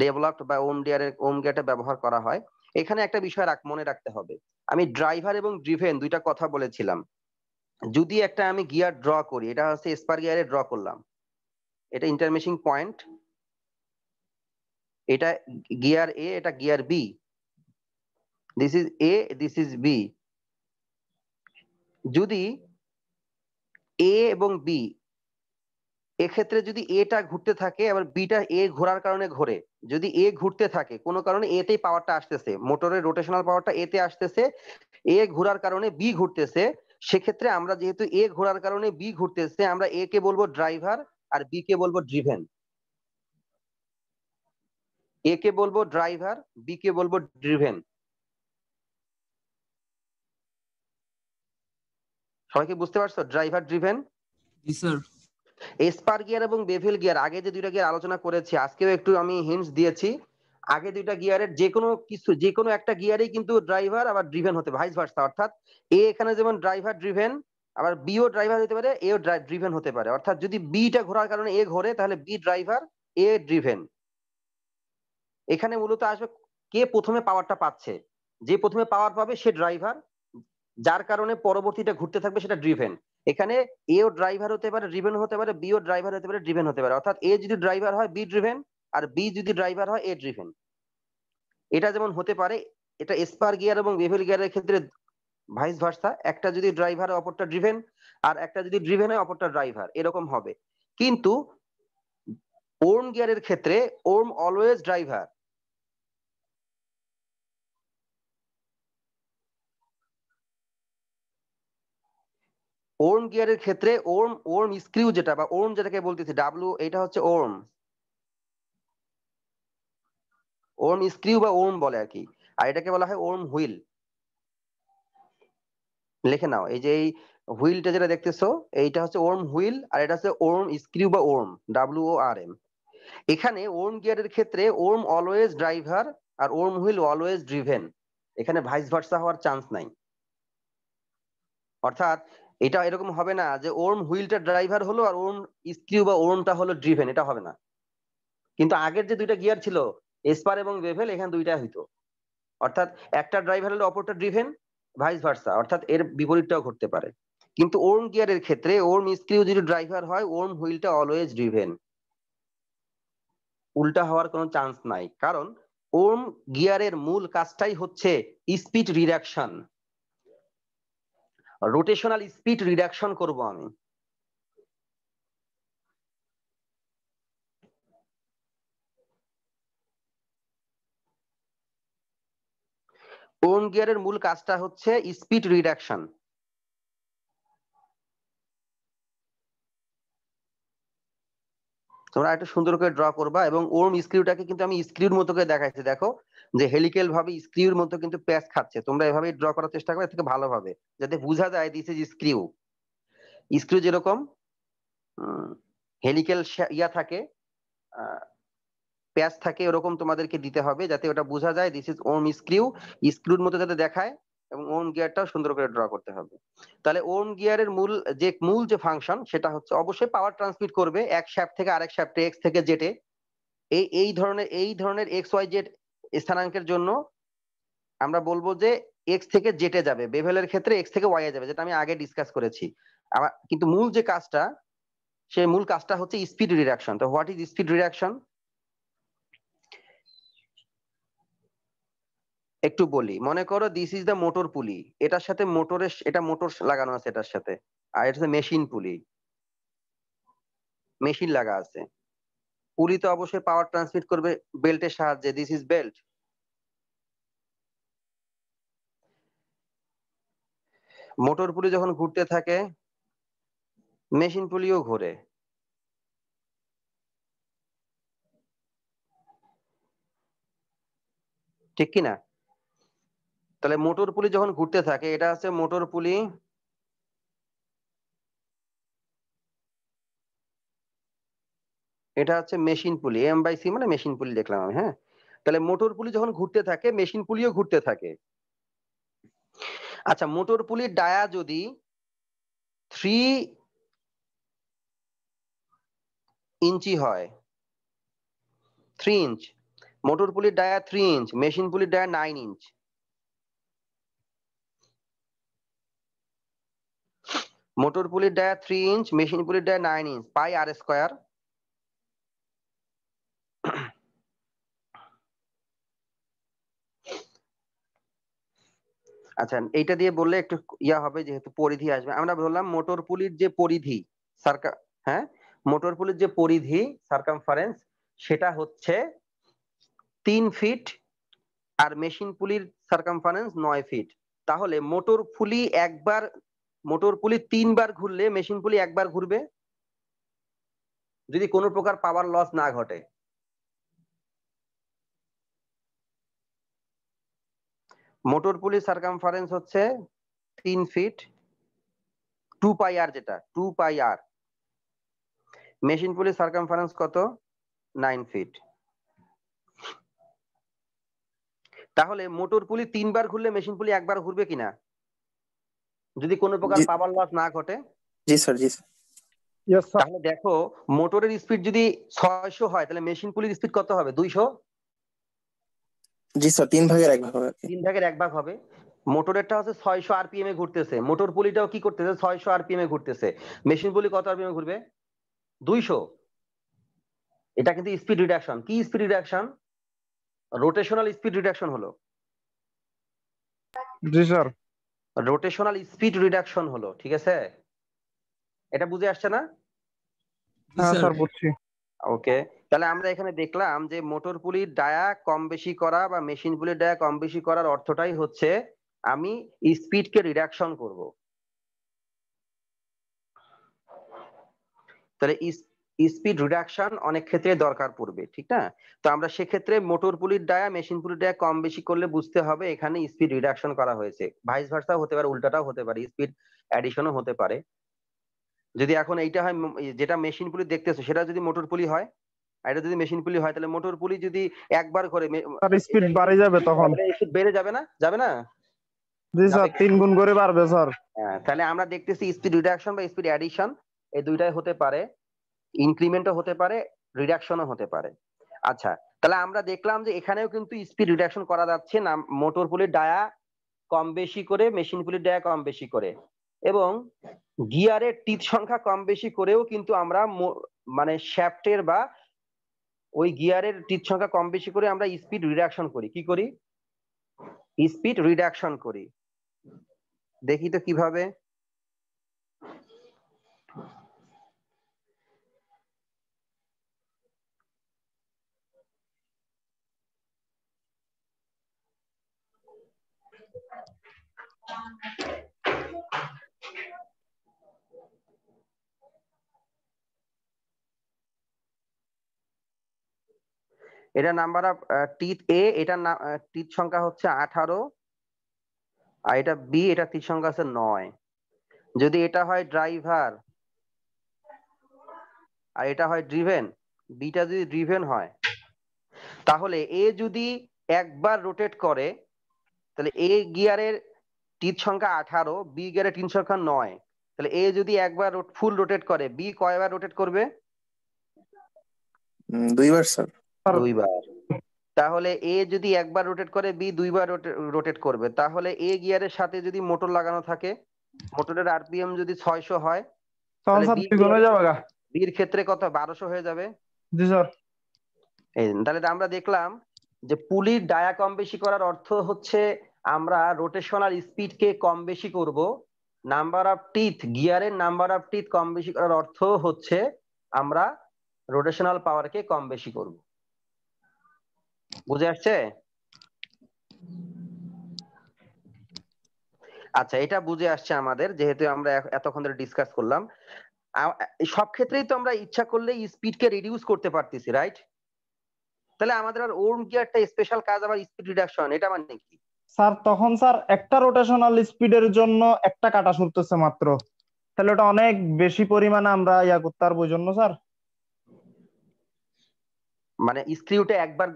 ডেভেলপড বা ওম গিয়ারের ওম গিয়ারটা ব্যবহার করা হয় এখানে একটা বিষয় রাখ মনে রাখতে হবে আমি ড্রাইভার এবং ড্রিভেন দুইটা কথা বলেছিলাম যদি একটা আমি গিয়ার ড্র করি এটা হচ্ছে স্পার গিয়ারে ড্র করলাম এটা ইন্টারমেশিং পয়েন্ট এটা গিয়ার এ এটা gear B this is A this is B যদি এ এবং বি এক্ষেত্রে যদি এটা ঘুরতে থাকে আবার বিটা এ ঘোরার কারণে ঘোরে যদি এ ঘুরতে থাকে কোনো কারণে এতেই পাওয়ারটা আসতেছে মোটরের রোটেশনাল পাওয়ারটা এতে আসতেছে এ ঘোরার কারণে বি ঘুরতেছে সেক্ষেত্রে আমরা যেহেতু এ ঘোরার কারণে বি ঘুরতেছে আমরা এ কে বলবো ড্রাইভার আর বি কে বলবো ড্রিভেন এ কে বলবো ড্রাইভার বি কে বলবো ড্রিভেন সবাই কি বুঝতে পারছো driver driven spur spur gear এবং বেভেল গিয়ার আগে যে দুইটা গিয়ার আলোচনা করেছি আজকেও একটু আমি হিন্টস দিয়েছি আগে দুইটা গিয়ারের যে কোনো কিছু যে কোনো একটা গিয়ারেই কিন্তু ড্রাইভার আবার ড্রিভেন হতে ভাইস ভার্সা অর্থাৎ এ এখানে যেমন ড্রাইভার ড্রিভেন আবার বিও ড্রাইভার হতে পারে এ ও ড্রিভেন হতে পারে অর্থাৎ যদি বিটা ঘোরার কারণে এ ঘোরে তাহলে বি ড্রাইভার এ ড্রিভেন এখানে মূলত আসবে কে প্রথমে পাওয়ারটা পাচ্ছে যে প্রথমে পাওয়ার পাবে সে ড্রাইভার যার কারণে পরবর্তীটা ঘুরতে থাকবে সেটা ড্রিভেন এখানে এ ও ড্রাইভার হতে পারে ড্রিভেন হতে পারে বি ও ড্রাইভার হতে পারে ড্রিভেন হতে পারে অর্থাৎ এ যদি ড্রাইভার হয় বি ড্রিভেন আর বি যদি ড্রাইভার হয় এ ড্রিভেন এটা যেমন হতে পারে এটা স্পার গিয়ার এবং বেভেল গিয়ারের ক্ষেত্রে ভাইস ভার্সা একটা যদি ড্রাইভার অপরটা ড্রিভেন আর একটা যদি ড্রিভেন হয় অপরটা ড্রাইভার এরকম হবে কিন্তু ওর্ম গিয়ারের ক্ষেত্রে ওর্ম অলওয়েজ ড্রাইভার ওর্ম গিয়ারের ক্ষেত্রে ওর্ম ওর্ম স্ক্রিউ যেটা বা ওর্ম যেটাকে বলতেছি ডাব্লু এটা হচ্ছে ওর্ম ওর্ম স্ক্রিউ বা ওর্ম বলে আর কি আর এটাকে বলা হয় ওর্ম হুইল লিখে নাও এই যে এই হুইলটা যেটা দেখতেছো এইটা হচ্ছে ওর্ম হুইল আর এটা হচ্ছে ওর্ম স্ক্রিউ বা worm W O R M এখানে ওর্ম গিয়ারের ক্ষেত্রে ওর্ম অলওয়েজ ড্রাইভার আর ওর্ম হুইল অলওয়েজ ড্রিভেন এখানে ভাইস ভার্সা হওয়ার চান্স নাই অর্থাৎ এটা এরকম হবে না যে ওর্ম হুইলটা ড্রাইভার হলো আর ওর্ম স্ক্রিউ বা ওর্মটা হলো ড্রিভেন এটা হবে না কিন্তু আগের যে দুইটা গিয়ার ছিল এসপার এবং বেভেল এখানে দুইটা হইতো অর্থাৎ একটা ড্রাইভার হলে অপরটা ড্রিভেন ভাইস ভার্সা অর্থাৎ এর বিপরীতটাও ঘটতে পারে কিন্তু ওর্ম গিয়ারের ক্ষেত্রে ওর্ম স্ক্রিউ যদি ড্রাইভার হয় ওর্ম হুইলটা অলওয়েজ ড্রিভেন উল্টা হওয়ার কোনো চান্স নাই কারণ ওর্ম গিয়ারের মূল কাজটাই হচ্ছে speed reduction rotational speed reduction করব আমি ওন গিয়ারের মূল কাজটা হচ্ছে স্পিড রিডাকশন তোমরা একটা সুন্দর করে ড্র করবা এবং ওম স্ক্রিউটাকে কিন্তু আমি স্ক্রিউর মতো করে দেখাইছি দেখো যে হেলিক্যাল ভাবে স্ক্রিউর মতো কিন্তু প্যাচ খাচ্ছে তোমরা এভাবে ড্র করার চেষ্টা করো থেকে ভালোভাবে যাতে বোঝা যায় দিস ইজ স্ক্রিউ স্ক্রিউ যেরকম হেলিকেল ইয়া থাকে প্যাচ থাকে ওরকম তোমাদেরকে দিতে হবে যাতে ওটা বোঝা যায় দিস ইজ ওম স্ক্রিউ স্ক্রুর মতো যাতে দেখায় এবং ওম গিয়ারটাও সুন্দর করে ড্র করতে হবে তাহলে ওম গিয়ারের মূল যে মূল যে ফাংশন সেটা হচ্ছে অবশ্যই পাওয়ার ট্রান্সমিট করবে এক শ্যাফ থেকে আরেক শ্যাফটে এক্স থেকে জেটে এই এই ধরনের এই ধরনের এক্স ওয়াই জেড স্থানাঙ্কের জন্য আমরা বলবো যে এক্স থেকে জেটে যাবে বেভেলের ক্ষেত্রে এক্স থেকে ওয়াই যাবে যেটা আমি আগে ডিসকাস করেছি আমার কিন্তু মূল যে কাজটা সেই মূল কাজটা হচ্ছে স্পিড রিডাকশন তো হোয়াট ইজ স্পিড রিডাকশন একটু বলি মনে করো দিস ইজ দ্য মোটর পুলি এটার সাথে মোটরের এটা মোটর লাগানো আছে এটার সাথে আর এটা মেশিন পুলি মেশিন লাগা আছে পুলি তো অবশ্যই পাওয়ার ট্রান্সমিট করবে বেল্টের সাহায্যে দিস ইজ বেল্ট মোটর পুলি যখন ঘুরতে থাকে মেশিন পুলিও ঘোরে ঠিক কিনা তাহলে মোটর পুলি যখন ঘুরতে থাকে এটা আছে মোটর পুলি এটা হচ্ছে machine pulley M by C মানে মেশিন পুলি দেখলাম আমি হ্যাঁ তাহলে মোটর পুলি যখন ঘুরতে থাকে মেশিন পুলিও ঘুরতে থাকে আচ্ছা মোটর পুলির ডায়া যদি থ্রি ইঞ্চি হয় থ্রি ইঞ্চ মোটর পুলির ডায়া থ্রি ইঞ্চ মেশিন পুলির ডায়া নাইন ইঞ্চ মোটর পুলির ডায়া থ্রি ইঞ্চ মেশিন পুলির dia nine inch pi R square আচ্ছা এইটা দিয়ে বললে একটু ইয়া হবে যেহেতু পরিধি আসবে আমরা বললাম মোটর পুলির যে পরিধি সার্কা হ্যাঁ মোটর পুলির যে পরিধি সার্কামফারেন্স সেটা হচ্ছে তিন ফিট আর মেশিন পুলির সার্কামফারেন্স নয় ফিট তাহলে মোটর পুলি একবার মোটর পুলি তিনবার ঘুরলে মেশিন পুলি একবার ঘুরবে যদি কোনো প্রকার পাওয়ার লস না ঘটে মোটর পুলি সার্কামফারেন্স হচ্ছে তিন ফিট টু পাই আর যেটা two pi R machine pulley circumference কত নাইন ফিট তাহলে মোটর পুলি তিনবার ঘুরলে মেশিন পুলি একবার ঘুরবে কিনা যদি কোনো প্রকার পাওয়ার লস না ঘটে জি স্যার জি স্যার তাহলে দেখো মোটরের স্পিড যদি ছয়শো হয় তাহলে মেশিন পুলির স্পিড কত হবে দুইশো জি স্যার তিন ভাগের এক ভাগ তিন ভাগের এক ভাগ হবে মোটরেরটা হচ্ছে ছয়শো আরপিএম এ ঘুরতেছে মোটর পুলিটাও কি করতেছে ছয়শো আরপিএম এ ঘুরতেছে মেশিন পুলি কত আরপিএম এ ঘুরবে দুইশো এটা কিন্তু স্পিড রিডাকশন কি speed reduction rotational speed reduction হলো জি স্যার রোটেশনাল স্পিড রিডাকশন হলো ঠিক আছে এটা বুঝে আসছে না হ্যাঁ স্যার বুঝছি ওকে তাহলে আমরা এখানে দেখলাম যে মোটর পুলির ডায়া কম বেশি করা বা মেশিন পুলির ডায়া কম বেশি করার অর্থটাই হচ্ছে আমি স্পিডকে রিডাকশন করব তাহলে স্পিড রিডাকশন অনেক ক্ষেত্রে দরকার পড়বে ঠিক না তো আমরা সেক্ষেত্রে মোটর পুলির ডায়া মেশিন পুলির ডায়া কম বেশি করলে বুঝতে হবে এখানে স্পিড রিডাকশন করা হয়েছে ভাইস ভার্সাও হতে পারে উল্টাটাও হতে পারে স্পিড অ্যাডিশনও হতে পারে যদি এখন এইটা হয় যেটা মেশিন পুলি দেখতেছো সেটা যদি মোটর পুলি হয় এটা যদি মেশিন পুলি হয় তাহলে মোটর পুলি যদি একবার করে তার স্পিড বাড়ে যাবে তখন স্পিড বেড়ে যাবে না যাবে না জি স্যার তিন গুণ করে বাড়বে স্যার হ্যাঁ তাহলে আমরা দেখতেছি স্পিড রিডাকশন বা স্পিড অ্যাডিশন এই দুইটাই হতে পারে ইনক্রিমেন্টও হতে পারে রিডাকশনও হতে পারে আচ্ছা তাহলে আমরা দেখলাম যে এখানেও কিন্তু স্পিড রিডাকশন করা যাচ্ছে না মোটর পুলির ডায়া কম বেশি করে মেশিন পুলির ডায়া কম বেশি করে এবং গিয়ারের টিথ সংখ্যা কম বেশি করেও কিন্তু আমরা মানে শ্যাফটের বা ওই গিয়ারের টিথ সংখ্যা কম বেশি করে আমরা স্পিড রিডাকশন করি কি করি স্পিড রিডাকশন করি দেখি তো কিভাবে Thank you. এটা নাম্বার অফ টিথ এ না টিথ সংখ্যা হচ্ছে আঠারো আর এটা বি এটা টিথ সংখ্যা আছে নয় যদি এটা হয় ড্রাইভার আর এটা হয় ড্রিভেন বিটা যদি ড্রিভেন হয় তাহলে এ যদি একবার রোটেট করে তাহলে এ গিয়ারের টিথ সংখ্যা আঠারো বি গিয়ারের টিন সংখ্যা নয় তাহলে এ যদি একবার ফুল রোটেট করে বি কয়বার রোটেট করবে দুইবার স্যার দুইবার তাহলে এ যদি একবার রোটেট করে বি দুইবার রোটেট করবে তাহলে এ গিয়ারের সাথে যদি মোটর লাগানো থাকে মোটরের আরপিএম যদি 600 হয় বির ক্ষেত্রে কত 1200 হয়ে যাবে জি স্যার এই তাহলে আমরা দেখলাম যে পুলির ডায়া কম বেশি করার অর্থ হচ্ছে আমরা রোটেশনাল স্পিড কে কম বেশি করব নাম্বার অফ টিথ গিয়ারের নাম্বার অফ টিথ কম বেশি করার অর্থ হচ্ছে আমরা রোটেশনাল পাওয়ারকে কম বেশি করবো বুঝে আসছে আচ্ছা এটা বুঝে আসছে আমাদের যেহেতু আমরা এতক্ষণ ধরে ডিসকাস করলাম সব ক্ষেত্রেই তো আমরা ইচ্ছা করলে স্পিডকে রিডিউস করতে পারতেছি রাইট তাহলে আমাদের আর ওর গিয়ারটা স্পেশাল কাজ আবার স্পিড রিডাকশন এটা মানে কি স্যার তখন স্যার একটা রোটেশনাল স্পিডের জন্য একটা কাটা সরতেছে মাত্র তাহলে ওটা অনেক বেশি পরিমাণে আমরা ইয়া করতে পারবো জন্য স্যার মানে স্ক্রুটা একবার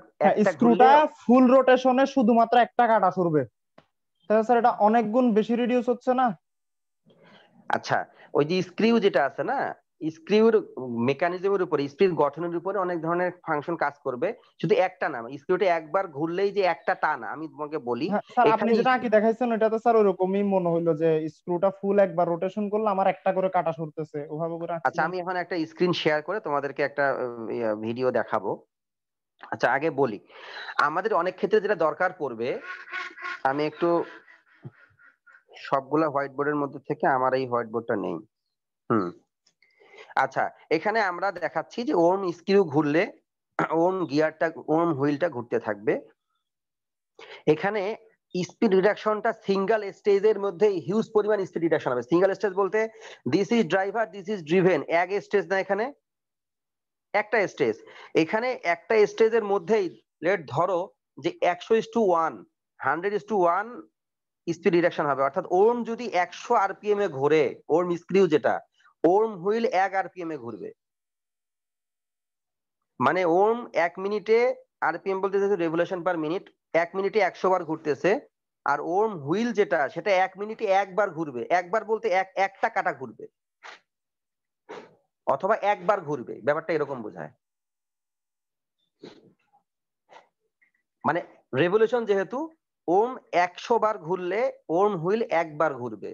স্ক্রুটা ফুল রোটেশনে শুধুমাত্র একটা কাটা করবে তাহলে স্যার এটা অনেক গুণ বেশি রিডিউস হচ্ছে না আচ্ছা ওই যে স্ক্রিউ যেটা আছে না স্ক্রিউর মেকানিজমের উপরে স্ক্রিউ গঠনের উপরে অনেক ধরনের ফাংশন কাজ করবে শুধু একটা না স্ক্রিউটা একবার ঘুরলেই যে একটা টান আমি তোমাকে বলি স্যার আপনি যেটা আঁকি দেখাইছেন এটা তো স্যার ওরকমই মনে হলো যে স্ক্রুটা ফুল একবার রোটেশন করলে আমার একটা করে কাটা সরতেছে ওভাবে করে আচ্ছা আমি এখন একটা স্ক্রিন শেয়ার করে তোমাদেরকে একটা ভিডিও দেখাবো আচ্ছা আগে বলি আমাদের অনেক ক্ষেত্রে যেটা দরকার পড়বে আমি একটু সবগুলা হোয়াইট বোর্ডের মধ্যে থেকে আমার এই হোয়াইট বোর্ডটা নেই হুম আচ্ছা এখানে আমরা দেখাচ্ছি যে ওম স্ক্রু ঘুরলে ওম গিয়ারটা ওম হুইলটা ঘুরতে থাকবে এখানে স্পিড রিডাকশনটা সিঙ্গেল স্টেজের মধ্যে হিউজ পরিমাণ স্পিড রিডাকশন হবে সিঙ্গেল স্টেজ বলতে this is driver this is driven এক স্টেজ না এখানে একটা স্টেজ এখানে একটা স্টেজের মধ্যেই লেট ধরো যে একশো is to one hundred is to one speed deduction হবে অর্থাৎ ওরম যদি একশো আরপিএম এ ঘোরে ওরম স্ক্রিউ যেটা ওরম হুইল এক আরপিএম এ ঘুরবে মানে ওরম এক মিনিটে আরপিএম বলতে রেভুলেশন পার মিনিট এক মিনিটে একশো বার ঘুরতেছে আর ওরম হুইল যেটা সেটা এক মিনিটে একবার ঘুরবে একবার বলতে এক একটা কাটা ঘুরবে অথবা একবার ঘুরবে ব্যাপারটা এরকম বোঝায় মানে রেভলিউশন যেহেতু ওম একশো বার ঘুরলে ওম হুইল একবার ঘুরবে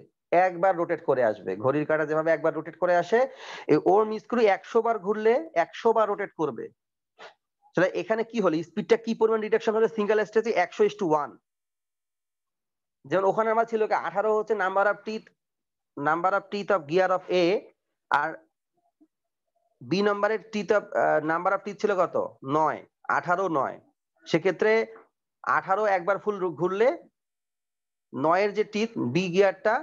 একবার রোটেট করে আসবে ঘড়ির কাটা যেভাবে একবার রোটেট করে আসে ওম স্ক্রু একশো বার ঘুরলে একশো বার রোটেট করবে সেটা এখানে কি হলো স্পিডটা কি পরিমাণ ডিটেকশন হলো সিঙ্গেল স্টেজে একশো ইস টু ওয়ান যেমন ওখানে আমার ছিল আঠারো হচ্ছে number of teeth number of teeth of gear of A আর বি নম্বরের টিটা নাম্বার অফ টি ছিল কত নয় আঠারো নয় সেক্ষেত্রে আঠারো একবার ফুল ঘুরলে নয়ের যে টিপ বি গিয়ারটা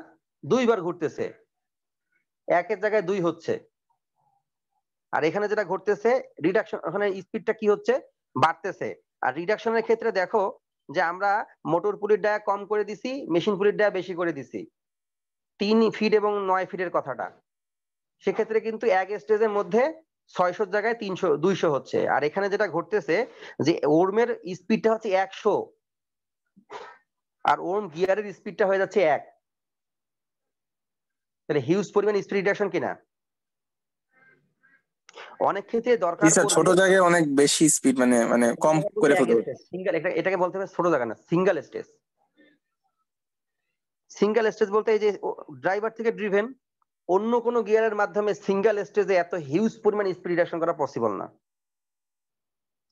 দুইবার ঘুরতেছে একের জায়গায় দুই হচ্ছে আর এখানে যেটা ঘটতেছে রিডাকশন ওখানে স্পিডটা কি হচ্ছে বাড়তেছে আর রিডাকশনের ক্ষেত্রে দেখো যে আমরা মোটর পুলির ডায়া কম করে দিছি মেশিন পুলির ডায়া বেশি করে দিছি তিন ফিট এবং নয় ফিটের কথাটা সেক্ষেত্রে কিন্তু এক স্টেজের মধ্যে ছয়শো জায়গায় তিনশো দুইশো হচ্ছে আর এখানে যেটা ঘটতেছে যে ওর্মের স্পিডটা হচ্ছে একশো আর ওর্ম গিয়ারের স্পিডটা হয়ে যাচ্ছে এক তাহলে হিউজ পরিমাণ স্পিড রিডাকশন কিনা অনেক ক্ষেত্রে দরকার ছোট জায়গায় অনেক বেশি স্পিড মানে মানে কম করে ফেলতে সিঙ্গেল এটাকে বলতে হবে ছোট জায়গা না সিঙ্গেল স্টেজ সিঙ্গেল স্টেজ বলতে এই যে ড্রাইভার থেকে ড্রিভেন অন্য কোনো গিয়ারের মাধ্যমে সিঙ্গেল স্টেজে এত হিউজ পরিমাণ স্পিড রিডাকশন করা পসিবল না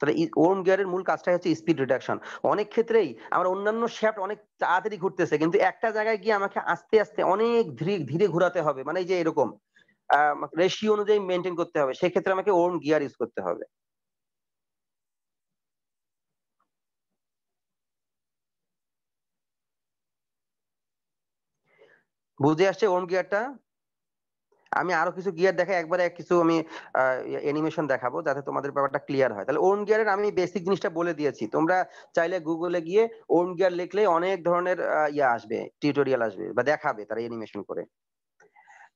তাহলে ওরম গিয়ারের মূল কাজটাই হচ্ছে স্পিড রিডাকশন অনেক ক্ষেত্রেই আমার অন্যান্য শ্যাফট অনেক তাড়াতাড়ি ঘুরতেছে কিন্তু একটা জায়গায় গিয়ে আমাকে আস্তে আস্তে অনেক ধীরে ধীরে ঘোরাতে হবে মানে যে এরকম রেশিও অনুযায়ী মেনটেন করতে হবে সেক্ষেত্রে আমাকে ওরম গিয়ার ইউজ করতে হবে বুঝে আসছে ওরম গিয়ারটা আমি আরো কিছু গিয়ার দেখে একবারে কিছু আমি অ্যানিমেশন ইয়ে দেখাবো যাতে তোমাদের ব্যাপারটা ক্লিয়ার হয় তাহলে ওন গিয়ারের আমি বেসিক জিনিসটা বলে দিয়েছি তোমরা চাইলে গুগলে গিয়ে ওন গিয়ার লিখলে অনেক ধরনের ইয়া আসবে টিউটোরিয়াল আসবে বা দেখাবে তারা অ্যানিমেশন করে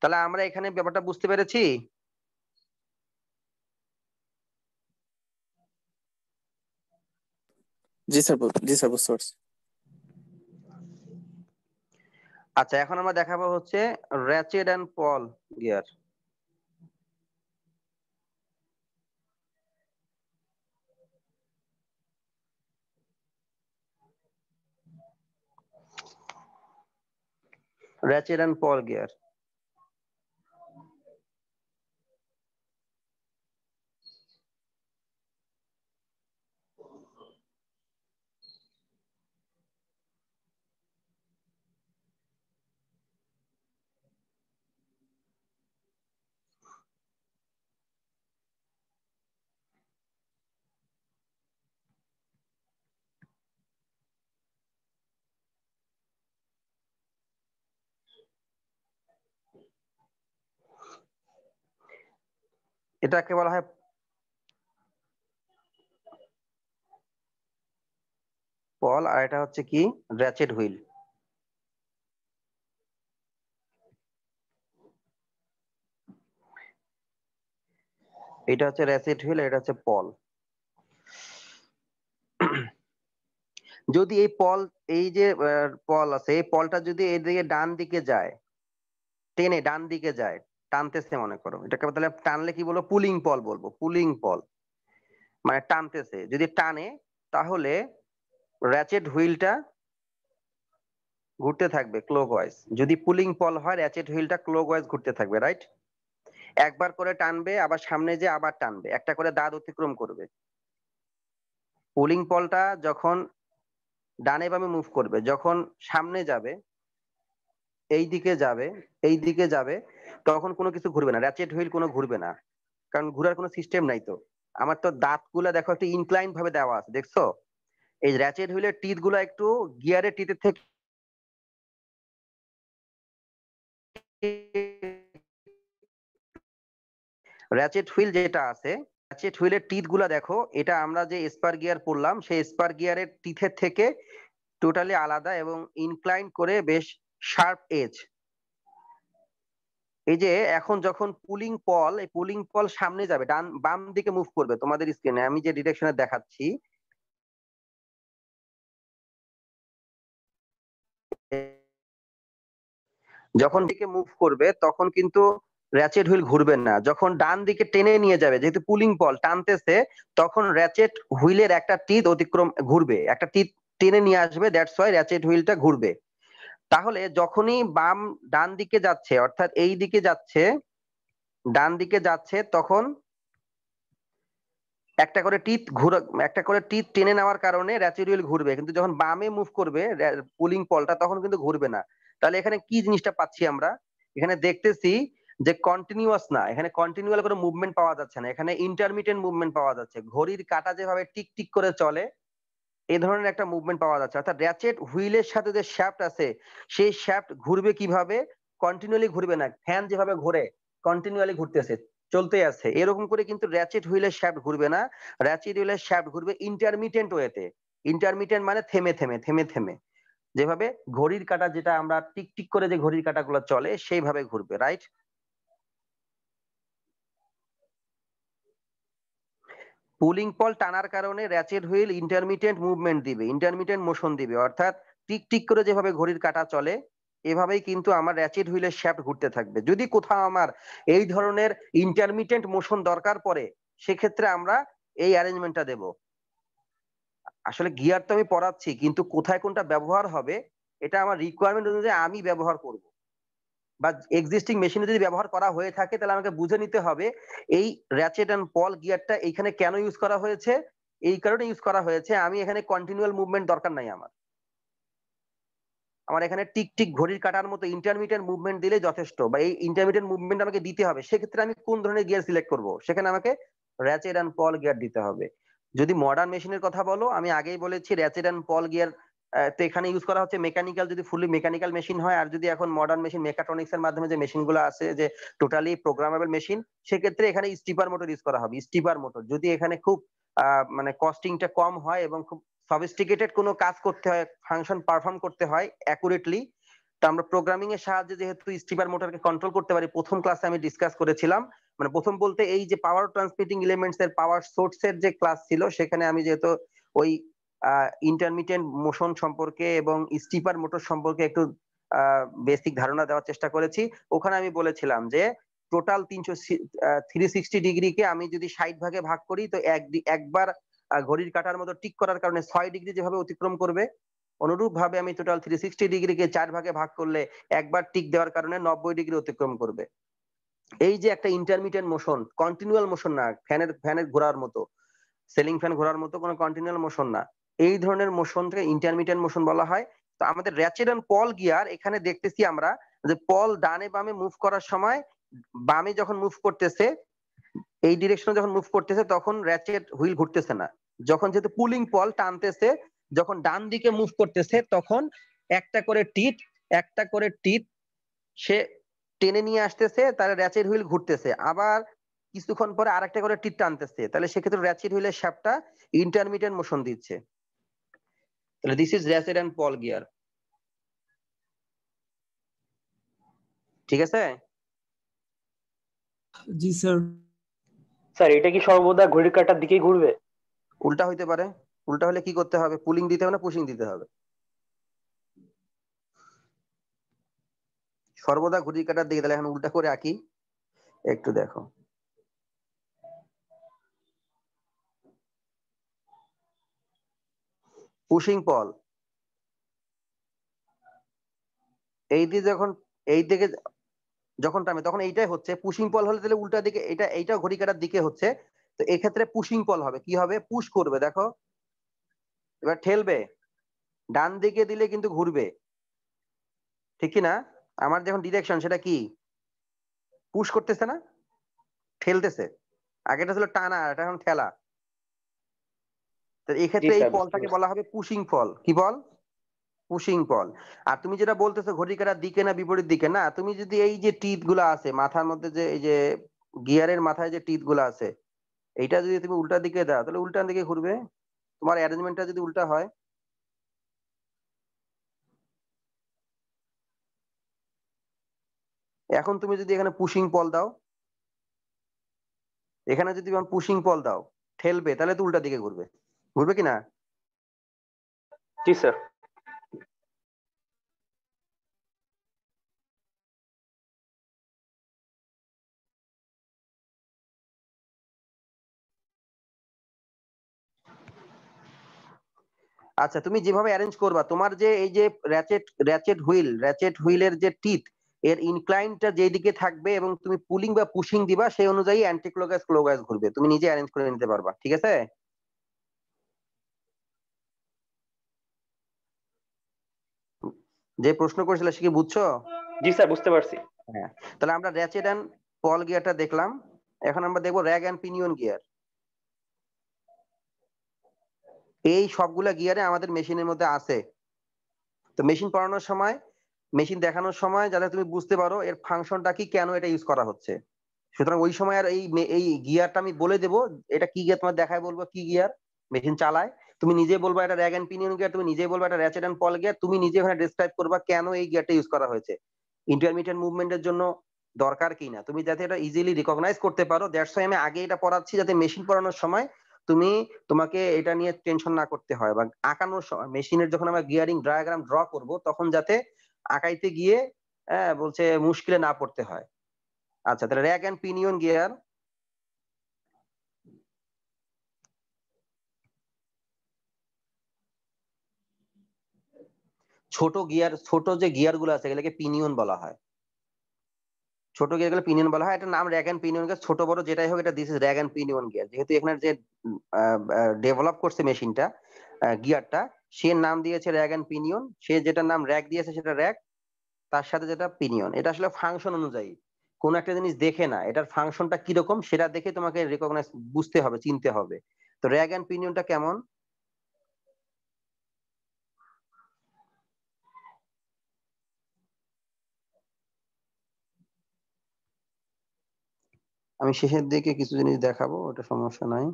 তাহলে আমরা এখানে ব্যাপারটা বুঝতে পেরেছি জি স্যার জি স্যার বুঝতে পারছি আচ্ছা এখন আমরা দেখাবো হচ্ছে ratchet and pawl gear ratchet and pawl gear এটাকে বলা হয় পল আর এটা হচ্ছে কি র্যাচেট হুইল এটা হচ্ছে র্যাচেট হুইল এটা হচ্ছে পল যদি এই পল এই যে পল আছে এই পলটা যদি এদিকে ডান দিকে যায় টেনে ডান দিকে যায় টানতেছে মনে করো এটাকে তাহলে টানলে কি বলবো পুলিং পল বলবো পুলিং পল মানে টানতেছে যদি টানে তাহলে র্যাচেট হুইলটা ঘুরতে থাকবে ক্লকওয়াইজ যদি পুলিং পল হয় র্যাচেট হুইলটা ক্লকওয়াইজ ঘুরতে থাকবে রাইট একবার করে টানবে আবার সামনে যে আবার টানবে একটা করে দাঁত অতিক্রম করবে পুলিং পলটা যখন ডানে বামে মুভ করবে যখন সামনে যাবে এই দিকে যাবে এই দিকে যাবে তখন কোনো কিছু ঘুরবে না র্যাচেট হুইল কোনো ঘুরবে না কারণ ঘুরার কোনো সিস্টেম নাই তো আমার তো দাঁতগুলো দেখো একটু ইনক্লাইন ভাবে দেওয়া আছে দেখছো এই র্যাচেট হুইলের টিথ গুলো একটু গিয়ারের টিথের থেকে র্যাচেট হুইল যেটা আছে র্যাচেট হুইলের টিথ গুলা দেখো এটা আমরা যে স্পার গিয়ার পড়লাম সেই স্পার গিয়ারের টিথের থেকে টোটালি আলাদা এবং ইনক্লাইন করে বেশ শার্প এজ এই যে এখন যখন পুলিং পল এই পুলিং পল সামনে যাবে ডান বাম দিকে মুভ করবে তোমাদের স্ক্রিনে আমি যে ডিরেকশনে দেখাচ্ছি যখন দিকে মুভ করবে তখন কিন্তু র্যাচেট হুইল ঘুরবে না যখন ডান দিকে টেনে নিয়ে যাবে যেহেতু পুলিং পল টানতেছে তখন র্যাচেট হুইলের একটা টিথ অতিক্রম ঘুরবে একটা টিথ টেনে নিয়ে আসবে দ্যাটস ওয়াই র্যাচেট হুইলটা ঘুরবে তাহলে যখনই বাম ডান দিকে যাচ্ছে অর্থাৎ এই দিকে যাচ্ছে ডান দিকে যাচ্ছে তখন একটা করে টিথ ঘুর একটা করে টিথ টেনে নেওয়ার কারণে র্যাচুরিয়াল ঘুরবে কিন্তু যখন বামে মুভ করবে পুলিং পলটা তখন কিন্তু ঘুরবে না তাহলে এখানে কি জিনিসটা পাচ্ছি আমরা এখানে দেখতেছি যে কন্টিনিউয়াস না এখানে কন্টিনিউয়াল কোনো মুভমেন্ট পাওয়া যাচ্ছে না এখানে ইন্টারমিডিয়েট মুভমেন্ট পাওয়া যাচ্ছে ঘড়ির কাটা যেভাবে টিক টিক করে চলে এ ধরনের একটা মুভমেন্ট পাওয়া যাচ্ছে অর্থাৎ র্যাচেট হুইলের সাথে যে শ্যাফট আছে সেই শ্যাফট ঘুরবে কিভাবে কন্টিনিউয়ালি ঘুরবে না ফ্যান যেভাবে ঘোরে কন্টিনিউয়ালি ঘুরতেছে চলতে আছে এরকম করে কিন্তু র্যাচেট হুইলের শ্যাফট ঘুরবে না র্যাচেট হুইলের শ্যাফট ঘুরবে ইন্টারমিটেন্ট ওয়েতে ইন্টারমিটেন্ট মানে থেমে থেমে থেমে থেমে যেভাবে ঘড়ির কাটা যেটা আমরা টিক টিক করে যে ঘড়ির কাটাগুলো চলে সেইভাবে ঘুরবে রাইট পুলিং পল টানার কারণে র্যাচেট হুইল ইন্টারমিটেন্ট মুভমেন্ট দিবে ইন্টারমিটেন্ট মোশন দিবে অর্থাৎ টিক টিক করে যেভাবে ঘড়ির কাটা চলে এভাবেই কিন্তু আমার র্যাচেট হুইলের শ্যাফট ঘুরতে থাকবে যদি কোথাও আমার এই ধরনের ইন্টারমিটেন্ট মোশন দরকার পড়ে সেক্ষেত্রে আমরা এই অ্যারেঞ্জমেন্টটা দেব আসলে গিয়ার তো আমি পড়াচ্ছি কিন্তু কোথায় কোনটা ব্যবহার হবে এটা আমার রিকোয়ারমেন্ট অনুযায়ী আমি ব্যবহার করব বা এক্সিস্টিং মেশিনে যদি ব্যবহার করা হয়ে থাকে তাহলে আমাকে বুঝে নিতে হবে এই র্যাচেট অ্যান্ড পল গিয়ারটা এখানে কেন ইউজ করা হয়েছে এই কারণে ইউজ করা হয়েছে আমি এখানে কন্টিনিউয়াল মুভমেন্ট দরকার নাই আমার আমার এখানে টিক টিক ঘড়ির কাটার মতো ইন্টারমিডিয়েট মুভমেন্ট দিলে যথেষ্ট বা এই ইন্টারমিডিয়েট মুভমেন্ট আমাকে দিতে হবে সেক্ষেত্রে আমি কোন ধরনের গিয়ার সিলেক্ট করব সেখানে আমাকে র্যাচেট অ্যান্ড পল গিয়ার দিতে হবে যদি মডার্ন মেশিনের কথা বলো আমি আগেই বলেছি র্যাচেট অ্যান্ড পল গিয়ার তো এখানে ইউজ করা হচ্ছে মেকানিক্যাল যদি ফুলি মেকানিক্যাল মেশিন হয় আর যদি এখন মডার্ন মেশিন মেকাট্রনিক্স এর মাধ্যমে যে মেশিন গুলো আছে যে টোটালি প্রোগ্রামেবল মেশিন সেক্ষেত্রে এখানে স্টিপার মোটর ইউজ করা হবে স্টিপার মোটর যদি এখানে খুব মানে কস্টিংটা কম হয় এবং খুব সফিস্টিকেটেড কোনো কাজ করতে হয় ফাংশন পারফর্ম করতে হয় অ্যাকুরেটলি তো আমরা প্রোগ্রামিং এর সাহায্যে যেহেতু স্টিপার মোটরকে কন্ট্রোল করতে পারি প্রথম ক্লাসে আমি ডিসকাস করেছিলাম মানে প্রথম বলতে এই যে পাওয়ার ট্রান্সমিটিং এলিমেন্টস এর পাওয়ার সোর্স এর যে ক্লাস ছিল সেখানে আমি যেহেতু ওই ইন্টারমিটেন্ট মোশন সম্পর্কে এবং স্টিপার মোটর সম্পর্কে একটু বেসিক ধারণা দেওয়ার চেষ্টা করেছি ওখানে আমি বলেছিলাম যে টোটাল তিনশো থ্রি সিক্সটি ডিগ্রিকে আমি যদি ষাট ভাগে ভাগ করি তো এক একবার ঘড়ির কাটার মতো টিক করার কারণে ছয় ডিগ্রি যেভাবে অতিক্রম করবে অনুরূপভাবে আমি টোটাল থ্রি সিক্সটি ডিগ্রিকে চার ভাগে ভাগ করলে একবার টিক দেওয়ার কারণে নব্বই ডিগ্রি অতিক্রম করবে এই যে একটা ইন্টারমিডিয়েট মোশন কন্টিনিউয়াল মোশন না ফ্যানের ফ্যানের ঘোরার মতো সেলিং ফ্যান ঘোরার মতো কোনো কন্টিনিউয়াল মোশন না এই ধরনের থেকে ইন্টারমিডিয়েট মোশন বলা হয় তো আমাদের র্যাচেট অ্যান্ড পল গিয়ার এখানে দেখতেছি আমরা যে পল ডানে বামে মুভ করার সময় বামে যখন মুভ করতেছে এই ডিরেকশনে যখন মুভ করতেছে তখন র্যাচেট হুইল ঘুরতেছে না যখন যেহেতু পুলিং পল টানতেছে যখন ডান দিকে মুভ করতেছে তখন একটা করে টিট একটা করে টিট সে টেনে নিয়ে আসতেছে তার র্যাচেট হুইল ঘুরতেছে আবার কিছুক্ষণ পরে আরেকটা করে টিট টানতেছে তাহলে সেক্ষেত্রে র্যাচেট হুইলের শ্যাপটা ইন্টারমিডিয়েট মোশন দিচ্ছে তাহলে this is ratchet and pawl gear ঠিক আছে জি স্যার স্যার এটা কি সর্বদা ঘড়ির কাঁটার দিকেই ঘুরবে উল্টা হইতে পারে উল্টা হলে কি করতে হবে পুলিং দিতে হবে না পুশিং দিতে হবে সর্বদা ঘড়ির কাটার দিকে তাহলে এখন উল্টা করে আঁকি একটু দেখো পুশিং পল এই দিয়ে যখন এই দিকে যখন টামে তখন এইটাই হচ্ছে পুশিং পল হলে তাহলে উল্টা দিকে এটা এইটা ঘড়ি কাটার দিকে হচ্ছে তো এক্ষেত্রে পুশিং পল হবে কি হবে পুশ করবে দেখো এবার ঠেলবে ডান দিকে দিলে কিন্তু ঘুরবে ঠিক কি না আমার যখন ডিরেকশন সেটা কি পুশ করতেছে না ঠেলতেছে আগেটা ছিল টানা এটা এখন ঠেলা এক্ষেত্রে এই ফলটাকে বলা হবে পুশিং ফল কি বল পুশিং ফল আর তুমি যেটা বলতেছো ঘড়ি দিকে না বিপরীত দিকে না তুমি যদি এই যে টিত গুলা আছে মাথার মধ্যে যে এই যে গিয়ারের মাথায় যে টিত গুলা আছে এইটা যদি তুমি উল্টা দিকে দাও তাহলে উল্টা দিকে ঘুরবে তোমার অ্যারেঞ্জমেন্টটা যদি উল্টা হয় এখন তুমি যদি এখানে পুশিং পল দাও এখানে যদি পুশিং পল দাও ঠেলবে তাহলে তো উল্টা দিকে ঘুরবে ঘুরবে কিনা জি স্যার আচ্ছা তুমি যেভাবে অ্যারেঞ্জ করবা তোমার যে এই যে র্যাচেট র্যাচেট হুইল র্যাচেট হুইলের যে টিথ এর ইনক্লাইনটা যেদিকে থাকবে এবং তুমি পুলিং বা পুশিং দিবা সেই অনুযায়ী অ্যান্টিক্লোগাস ক্লোগাস ঘুরবে তুমি নিজে অ্যারেঞ্জ করে নিতে পারবা ঠিক আছে যে প্রশ্ন করেছিল সে কি বুঝছো জি স্যার বুঝতে পারছি হ্যাঁ তাহলে আমরা র্যাচেট এন্ড পল গিয়ারটা দেখলাম এখন আমরা দেখবো র্যাগ এন্ড পিনিয়ন গিয়ার এই সবগুলা গিয়ারে আমাদের মেশিনের মধ্যে আছে তো মেশিন পড়ানোর সময় মেশিন দেখানোর সময় যাতে তুমি বুঝতে পারো এর ফাংশনটা কি কেন এটা ইউজ করা হচ্ছে সুতরাং ওই সময় আর এই এই গিয়ারটা আমি বলে দেব এটা কি গিয়ার তোমার দেখায় বলবো কি গিয়ার মেশিন চালায় তুমি নিজে বলবা এটা র্যাগ এন্ড পিনিয়ন গিয়ার তুমি নিজে বলবা এটা র্যাচেট এন্ড পল গিয়ার তুমি নিজে ওখানে ডিসক্রাইব করবা কেন এই গিয়ারটা ইউজ করা হয়েছে ইন্টারমিডিয়েট মুভমেন্টের জন্য দরকার কি না তুমি যাতে এটা ইজিলি রিকগনাইজ করতে পারো দ্যাটস আমি আগে এটা পড়াচ্ছি যাতে মেশিন পড়ানোর সময় তুমি তোমাকে এটা নিয়ে টেনশন না করতে হয় বা আঁকানোর সময় মেশিনের যখন আমরা গিয়ারিং ডায়াগ্রাম ড্র করব তখন যাতে আঁকাইতে গিয়ে হ্যাঁ, বলছে মুশকিলে না পড়তে হয় আচ্ছা তাহলে র্যাগ অ্যান্ড পিনিয়ন গিয়ার ছোট গিয়ার ছোট যে গিয়ার গুলো আছে এগুলোকে পিনিয়ন বলা হয় ছোট গিয়ার গুলো পিনিয়ন বলা হয় এটা নাম র্যাগ এন্ড পিনিয়ন গিয়ার ছোট বড় যেটাই হোক এটা this is rack and pinion gear যেহেতু এখানে যে ডেভেলপ করছে মেশিনটা গিয়ারটা সে নাম দিয়েছে র্যাগ এন্ড পিনিয়ন সে যেটা নাম র্যাগ দিয়েছে সেটা র্যাগ তার সাথে যেটা পিনিয়ন এটা আসলে ফাংশন অনুযায়ী কোন একটা জিনিস দেখে না এটার ফাংশনটা কিরকম সেটা দেখে তোমাকে রেকগনাইজ বুঝতে হবে চিনতে হবে তো র্যাগ এন্ড পিনিয়নটা কেমন আমি শেষের দিকে কিছু জিনিস দেখাবো ওটা সমস্যা নাই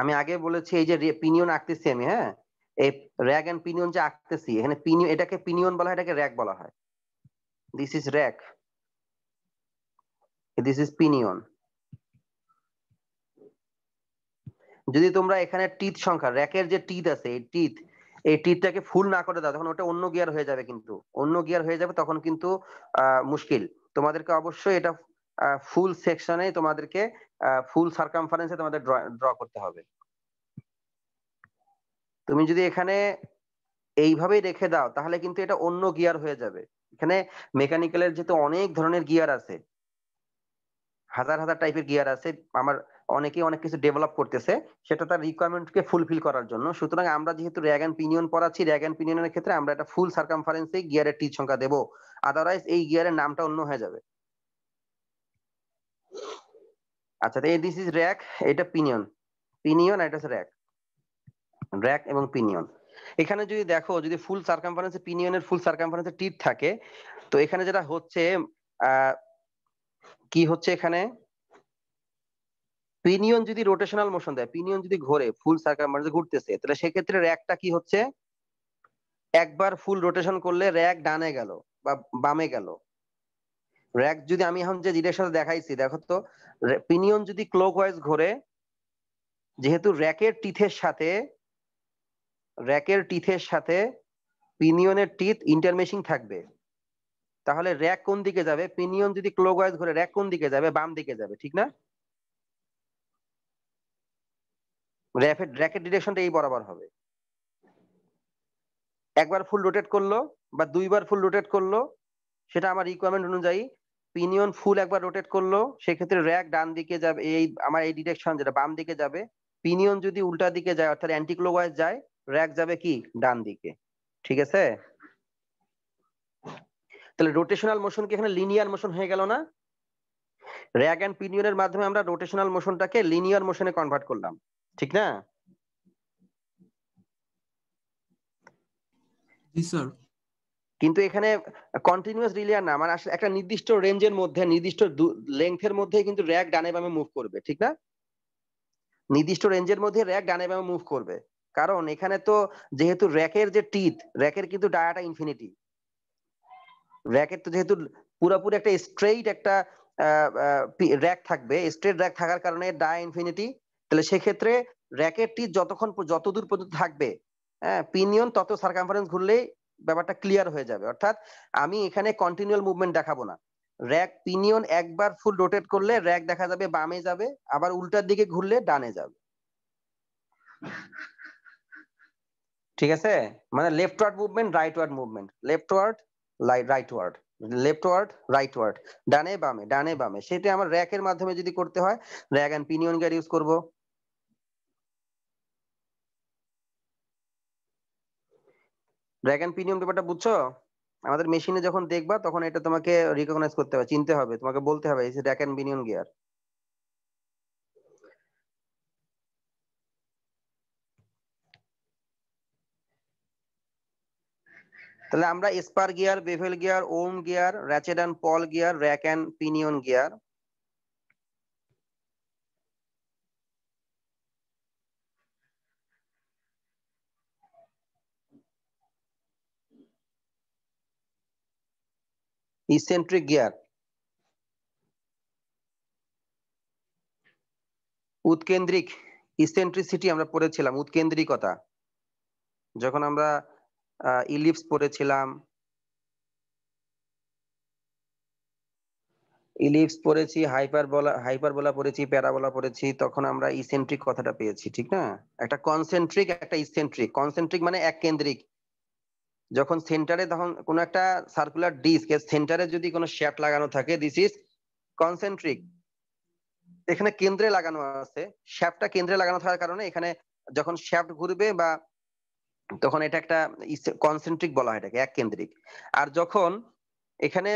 আমি আগে বলেছি এই যে পিনিয়ন আঁকতেছি আমি হ্যাঁ এই র্যাগ এন্ড পিনিয়ন যে আঁকতেছি এখানে পিনিয়ন এটাকে পিনিয়ন বলা হয় এটাকে র্যাগ বলা হয় this is rack this is pinion যদি তোমরা এখানে টিথ সংখ্যা র্যাকের যে টিথ আছে এই টিথ এই টিথটাকে ফুল না করে দাও তখন ওটা অন্য গিয়ার হয়ে যাবে কিন্তু অন্য গিয়ার হয়ে যাবে তখন কিন্তু মুশকিল তোমাদেরকে অবশ্যই এটা ফুল সেকশনে তোমাদেরকে ফুল সার্কামফারেন্সে তোমাদের ড্র করতে হবে তুমি যদি এখানে এইভাবেই রেখে দাও তাহলে কিন্তু এটা অন্য গিয়ার হয়ে যাবে এখানে মেকানিক্যালের যেহেতু অনেক ধরনের গিয়ার আছে হাজার হাজার টাইপের গিয়ার আছে আমার অনেকে অনেক কিছু ডেভেলপ করতেছে সেটা তার রিকোয়ারমেন্টকে ফুলফিল করার জন্য সুতরাং আমরা যেহেতু র্যাগ অ্যান্ড পিনিয়ন পড়াচ্ছি র্যাগ অ্যান্ড পিনিয়নের ক্ষেত্রে আমরা একটা ফুল সার্কামফারেন্সে গিয়ারের টি সংখ্যা দেব আদারওয়াইজ এই গিয়ারের নামটা অন্য হয়ে যাবে আচ্ছা এই দিস ইজ র্যাক এটা পিনিয়ন পিনিয়ন এটা হচ্ছে র্যাক র্যাক এবং পিনিয়ন এখানে যদি দেখো যদি ফুল সার্কামফারেন্সে পিনিয়নের ফুল সার্কামফারেন্সে টিপ থাকে তো এখানে যেটা হচ্ছে কি হচ্ছে এখানে পিনিয়ন যদি রোটেশনাল মোশন দেয় পিনিয়ন যদি ঘোরে ফুল সার্কামফারেন্সে ঘুরতেছে তাহলে সেক্ষেত্রে র্যাকটা কি হচ্ছে একবার ফুল রোটেশন করলে র্যাক ডানে গেল বা বামে গেল র্যাক যদি আমি এখন যে জিরের দেখাইছি দেখো তো পিনিয়ন যদি ওয়াইজ ঘোরে যেহেতু র্যাকের টিথের সাথে র্যাকের টিথের সাথে পিনিয়নের টিথ ইন্টারমেশিং থাকবে তাহলে র্যাক কোন দিকে যাবে পিনিয়ন যদি ওয়াইজ ঘোরে র্যাক কোন দিকে যাবে বাম দিকে যাবে ঠিক না র্যাপিড র্যাকেট ডিরেকশনটা এই বরাবর হবে একবার ফুল রোটেট করলো বা দুইবার ফুল রোটেট করলো সেটা আমার রিকোয়ারমেন্ট অনুযায়ী পিনিয়ন ফুল একবার রোটেট করলো সেক্ষেত্রে র্যাক ডান দিকে যাবে এই আমার এই ডিরেকশন যেটা বাম দিকে যাবে পিনিয়ন যদি উল্টা দিকে যায় অর্থাৎ অ্যান্টি ক্লোকওয়াইজ যায় র্যাক যাবে কি ডান দিকে ঠিক আছে তাহলে রোটেশনাল মোশন কি এখানে লিনিয়ার মোশন হয়ে গেল না র্যাক অ্যান্ড পিনিয়নের মাধ্যমে আমরা রোটেশনাল মোশনটাকে লিনিয়ার মোশনে কনভার্ট করলাম ঠিক না কিন্তু এখানে কন্টিনিউয়াস রিলিয়ার না মানে আসলে একটা নির্দিষ্ট রেঞ্জের মধ্যে নির্দিষ্ট লেংথের মধ্যে কিন্তু র্যাক ডানে বামে মুভ করবে ঠিক না নির্দিষ্ট রেঞ্জের মধ্যে র্যাক ডানে বামে মুভ করবে কারণ এখানে তো যেহেতু র্যাকের যে টিথ র্যাকের কিন্তু ডায়াটা ইনফিনিটি র্যাকের তো যেহেতু পুরোপুরি একটা স্ট্রেইট একটা র্যাক থাকবে স্ট্রেট র্যাক থাকার কারণে ডায়া ইনফিনিটি তাহলে সেক্ষেত্রে র্যাকেটটি যতক্ষণ যতদূর পর্যন্ত থাকবে হ্যাঁ পিনিয়ন তত সার্কামফারেন্স ঘুরলেই ব্যাপারটা ক্লিয়ার হয়ে যাবে অর্থাৎ আমি এখানে কন্টিনিউয়াল মুভমেন্ট দেখাবো না র্যাক পিনিয়ন একবার ফুল রোটেট করলে র্যাক দেখা যাবে বামে যাবে আবার উল্টার দিকে ঘুরলে ডানে যাবে ঠিক আছে মানে leftward movement rightward movement leftward rightward leftward rightward ডানে বামে ডানে বামে সেটা আমার র্যাকের মাধ্যমে যদি করতে হয় rack and pinion gear use করবো ড্রাগন পিনিয়ম ব্যাপারটা বুঝছো আমাদের মেশিনে যখন দেখবা তখন এটা তোমাকে রিকগনাইজ করতে হবে চিনতে হবে তোমাকে বলতে হবে এই ড্রাগন পিনিয়ন গিয়ার তাহলে আমরা spur gear bevel gear worm gear ratchet and pawl gear rack and pinion gear eccentric gear উৎকেন্দ্রিক ইসেন্ট্রিসিটি আমরা পড়েছিলাম উৎকেন্দ্রিকতা যখন আমরা ইলিপস পড়েছিলাম ইলিপস পড়েছি হাইপারবোলা হাইপারবোলা পড়েছি প্যারাবোলা পড়েছি তখন আমরা ইসেন্ট্রিক কথাটা পেয়েছি ঠিক না একটা কনসেন্ট্রিক একটা ইসেন্ট্রিক কনসেন্ট্রিক মানে এক কেন্দ্রিক যখন সেন্টারে তখন কোনো একটা সার্কুলার ডিস্ক এর সেন্টারে যদি কোনো শ্যাট লাগানো থাকে দিস ইজ কনসেন্ট্রিক এখানে কেন্দ্রে লাগানো আছে শ্যাপটা কেন্দ্রে লাগানো থাকার কারণে এখানে যখন শ্যাফট ঘুরবে বা তখন এটা একটা কনসেন্ট্রিক বলা হয় এটাকে এক কেন্দ্রিক আর যখন এখানে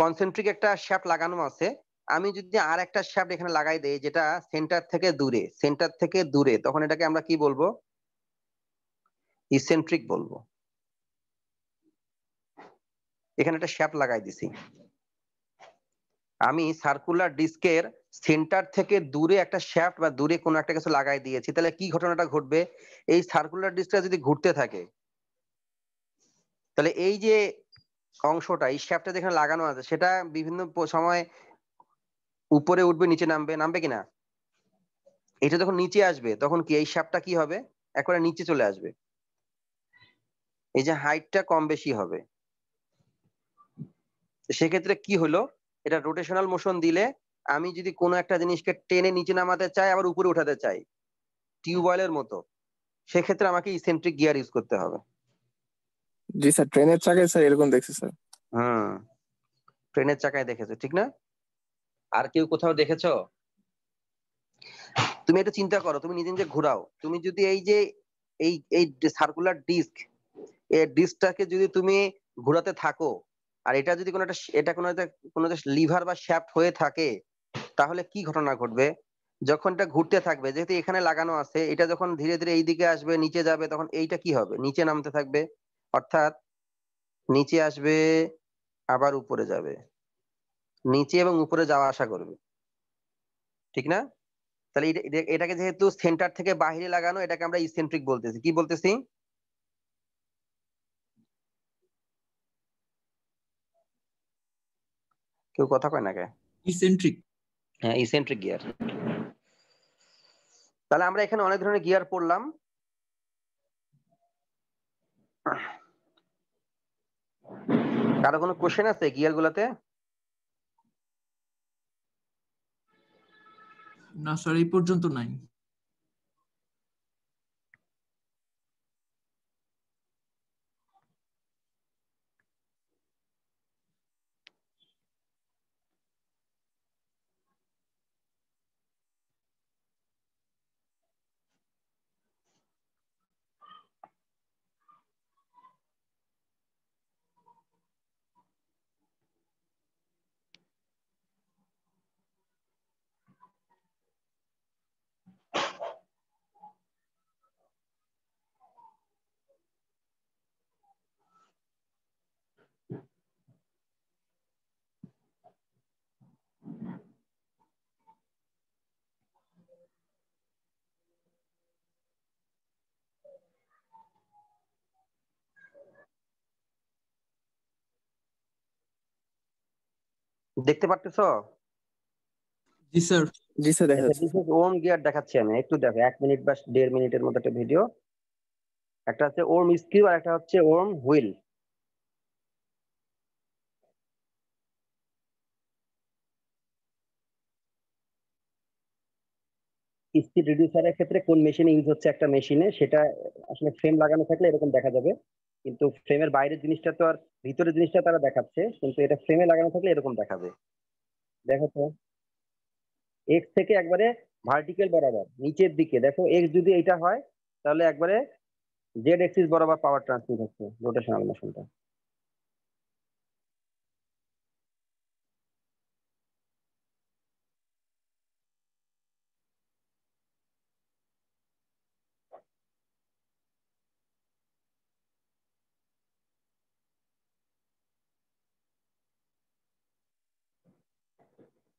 কনসেন্ট্রিক একটা শ্যাফট লাগানো আছে আমি যদি আর একটা শ্যাফট এখানে লাগাই দেই যেটা সেন্টার থেকে দূরে সেন্টার থেকে দূরে তখন এটাকে আমরা কি বলবো ইসেন্ট্রিক বলবো এখানে একটা শ্যাপ লাগাই দিছি আমি সার্কুলার ডিস্কের সেন্টার থেকে দূরে একটা শ্যাফট বা দূরে কোনো একটা কিছু লাগাই দিয়েছি তাহলে কি ঘটনাটা ঘটবে এই সার্কুলার ডিস্কটা যদি ঘুরতে থাকে তাহলে এই যে অংশটা এই শ্যাপটা যেখানে লাগানো আছে সেটা বিভিন্ন সময় উপরে উঠবে নিচে নামবে নামবে কিনা এটা যখন নিচে আসবে তখন কি এই শ্যাপটা কি হবে একবারে নিচে চলে আসবে এই যে হাইটটা কম বেশি হবে সেক্ষেত্রে কি হলো এটা রোটেশনাল মোশন দিলে আমি যদি কোনো একটা জিনিসকে টেনে নিচে নামাতে চাই আবার উপরে উঠাতে চাই টিউবওয়েলের মতো সেক্ষেত্রে আমাকে ইসেন্ট্রিক গিয়ার ইউজ করতে হবে জি স্যার ট্রেনের চাকায় স্যার এরকম দেখছি স্যার হ্যাঁ ট্রেনের চাকায় দেখেছো ঠিক না আর কেউ কোথাও দেখেছো তুমি এটা চিন্তা করো তুমি নিজে নিজে ঘোরাও তুমি যদি এই যে এই এই সার্কুলার ডিস্ক এই ডিস্কটাকে যদি তুমি ঘোরাতে থাকো আর এটা যদি কোনো একটা এটা কোনো কোনো লিভার বা শ্যাফট হয়ে থাকে তাহলে কি ঘটনা ঘটবে যখন এটা ঘুরতে থাকবে যেহেতু এখানে লাগানো আছে এটা যখন ধীরে ধীরে এই দিকে আসবে নিচে যাবে তখন এইটা কি হবে নিচে নামতে থাকবে অর্থাৎ নিচে আসবে আবার উপরে যাবে নিচে এবং উপরে যাওয়া আসা করবে ঠিক না তাহলে এটাকে যেহেতু সেন্টার থেকে বাহিরে লাগানো এটাকে আমরা ইসেন্ট্রিক বলতেছি কি বলতেছি কেউ কথা কয় না কে ইসেন্ট্রিক হ্যাঁ ইসেন্ট্রিক গিয়ার তাহলে আমরা এখানে অনেক ধরনের গিয়ার পড়লাম কারো কোনো কোশ্চেন আছে গিয়ার গুলাতে না স্যার এই পর্যন্ত নাই দেখতে পারতেছো জি স্যার জি স্যার দেখাচ্ছি ওম গিয়ার দেখাচ্ছি আমি একটু দেখো এক মিনিট বা দেড় মিনিটের মতো একটা ভিডিও একটা হচ্ছে ওম স্কিউ আর একটা হচ্ছে ওম হুইল স্পিড রিডিউসারের ক্ষেত্রে কোন মেশিনে ইউজ হচ্ছে একটা মেশিনে সেটা আসলে ফ্রেম লাগানো থাকলে এরকম দেখা যাবে কিন্তু ফ্রেমের বাইরের জিনিসটা তো আর ভিতরের জিনিসটা তারা দেখাচ্ছে কিন্তু এটা ফ্রেমে লাগানো থাকলে এরকম দেখাবে দেখো তো এক্স থেকে একবারে ভার্টিক্যাল বরাবর নিচের দিকে দেখো এক্স যদি এটা হয় তাহলে একবারে জেড এক্সিস বরাবর পাওয়ার ট্রান্সমিট হচ্ছে রোটেশনাল মোশনটা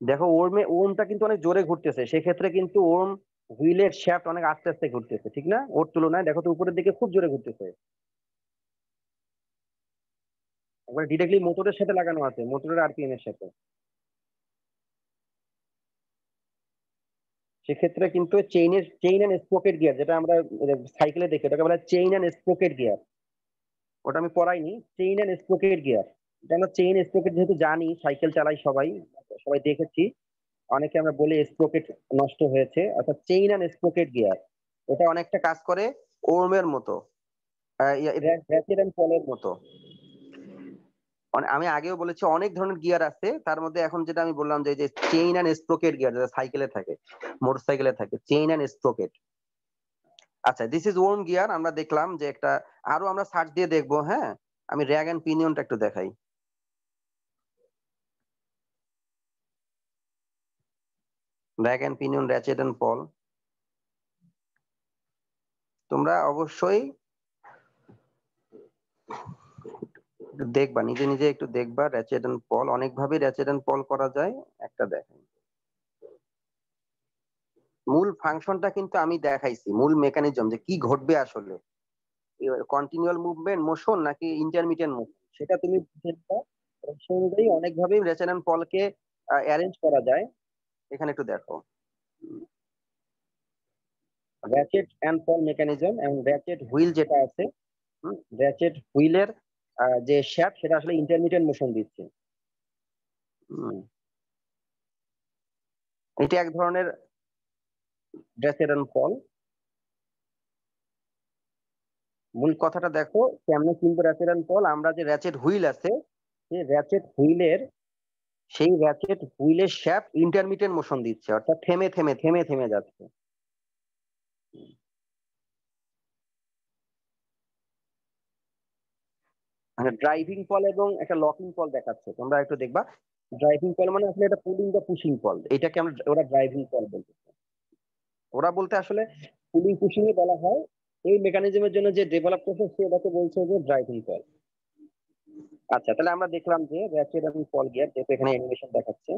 দেখো ওরমে ওমটা কিন্তু অনেক জোরে ঘুরতেছে সেক্ষেত্রে কিন্তু ওম হুইলের শ্যাফট অনেক আস্তে আস্তে ঘুরতেছে ঠিক না ওর তুলনায় দেখো তো উপরের দিকে খুব জোরে ঘুরতেছে একবার ডিরেক্টলি মোটরের সাথে লাগানো আছে মোটরের আরপিএম এর সাথে সেক্ষেত্রে কিন্তু চেইনের চেইন অ্যান্ড স্পোকেট গিয়ার যেটা আমরা সাইকেলে দেখি ওটাকে বলা চেইন এন্ড স্পোকেট গিয়ার ওটা আমি পড়াইনি চেইন অ্যান্ড স্পোকেট গিয়ার যেন আমরা চেইন স্পোকেট যেহেতু জানি সাইকেল চালাই সবাই সবাই দেখেছি অনেকে আমরা বলি স্প্রকেট নষ্ট হয়েছে অর্থাৎ চেইন অ্যান্ড স্প্রকেট গিয়ার এটা অনেকটা কাজ করে ওমের মতো মতো আমি আগেও বলেছি অনেক ধরনের গিয়ার আছে তার মধ্যে এখন যেটা আমি বললাম যে চেইন অ্যান্ড স্প্রোকেট গিয়ার যেটা সাইকেলে থাকে মোটরসাইকেলে থাকে চেইন অ্যান্ড স্প্রোকেট আচ্ছা দিস ইজ ওম গিয়ার আমরা দেখলাম যে একটা আরো আমরা সার্চ দিয়ে দেখবো হ্যাঁ আমি র্যাগ অ্যান্ড পিনিয়নটা একটু দেখাই rack and pinion ratchet and pawl তোমরা অবশ্যই দেখবা নিজে নিজে একটু দেখবা র্যাচেট এন্ড পল অনেকভাবে র্যাচেট এন্ড পল করা যায় একটা দেখেন মূল ফাংশনটা কিন্তু আমি দেখাইছি মূল মেকানিজম যে কি ঘটবে আসলে কন্টিনিউয়াল মুভমেন্ট মোশন নাকি ইন্টারমিডিয়েট মুভমেন্ট সেটা তুমি বুঝে নিবা সেই অনুযায়ী অনেকভাবেই র্যাচেট এন্ড পলকে অ্যারেঞ্জ করা যায় এখানে একটু দেখো র্যাকেট অ্যান্ড ফল মেকানিজম এবং র্যাকেট হুইল যেটা আছে র্যাকেট হুইলের যে শ্যাফট সেটা আসলে ইন্টারমিডিয়েট মোশন দিচ্ছে এটা এক ধরনের র্যাকেট অ্যান্ড ফল মূল কথাটা দেখো কেমনে কিন্তু র্যাচেট অ্যান্ড ফল আমরা যে র্যাচেট হুইল আছে সেই র্যাচেট হুইলের সেই র্যাকেট হুইলের শ্যাপ ইন্টারমিটেন্ট মোশন দিচ্ছে অর্থাৎ থেমে থেমে থেমে থেমে যাচ্ছে ড্রাইভিং মানে পল এবং একটা লকিং পল দেখাচ্ছে তোমরা একটু দেখবা ড্রাইভিং পল মানে আসলে এটা পুলিং বা পুশিং পল এটাকে আমরা ওরা ড্রাইভিং পল বলতে ওরা বলতে আসলে পুলিং পুশিং এ বলা হয় এই মেকানিজমের জন্য যে ডেভেলপ করছে সে এটাকে বলছে যে ড্রাইভিং পল আচ্ছা তাহলে আমরা দেখলাম যে র্যাকেট এবং ফল গিয়ার যেহেতু এখানে অ্যানিমেশন দেখাচ্ছে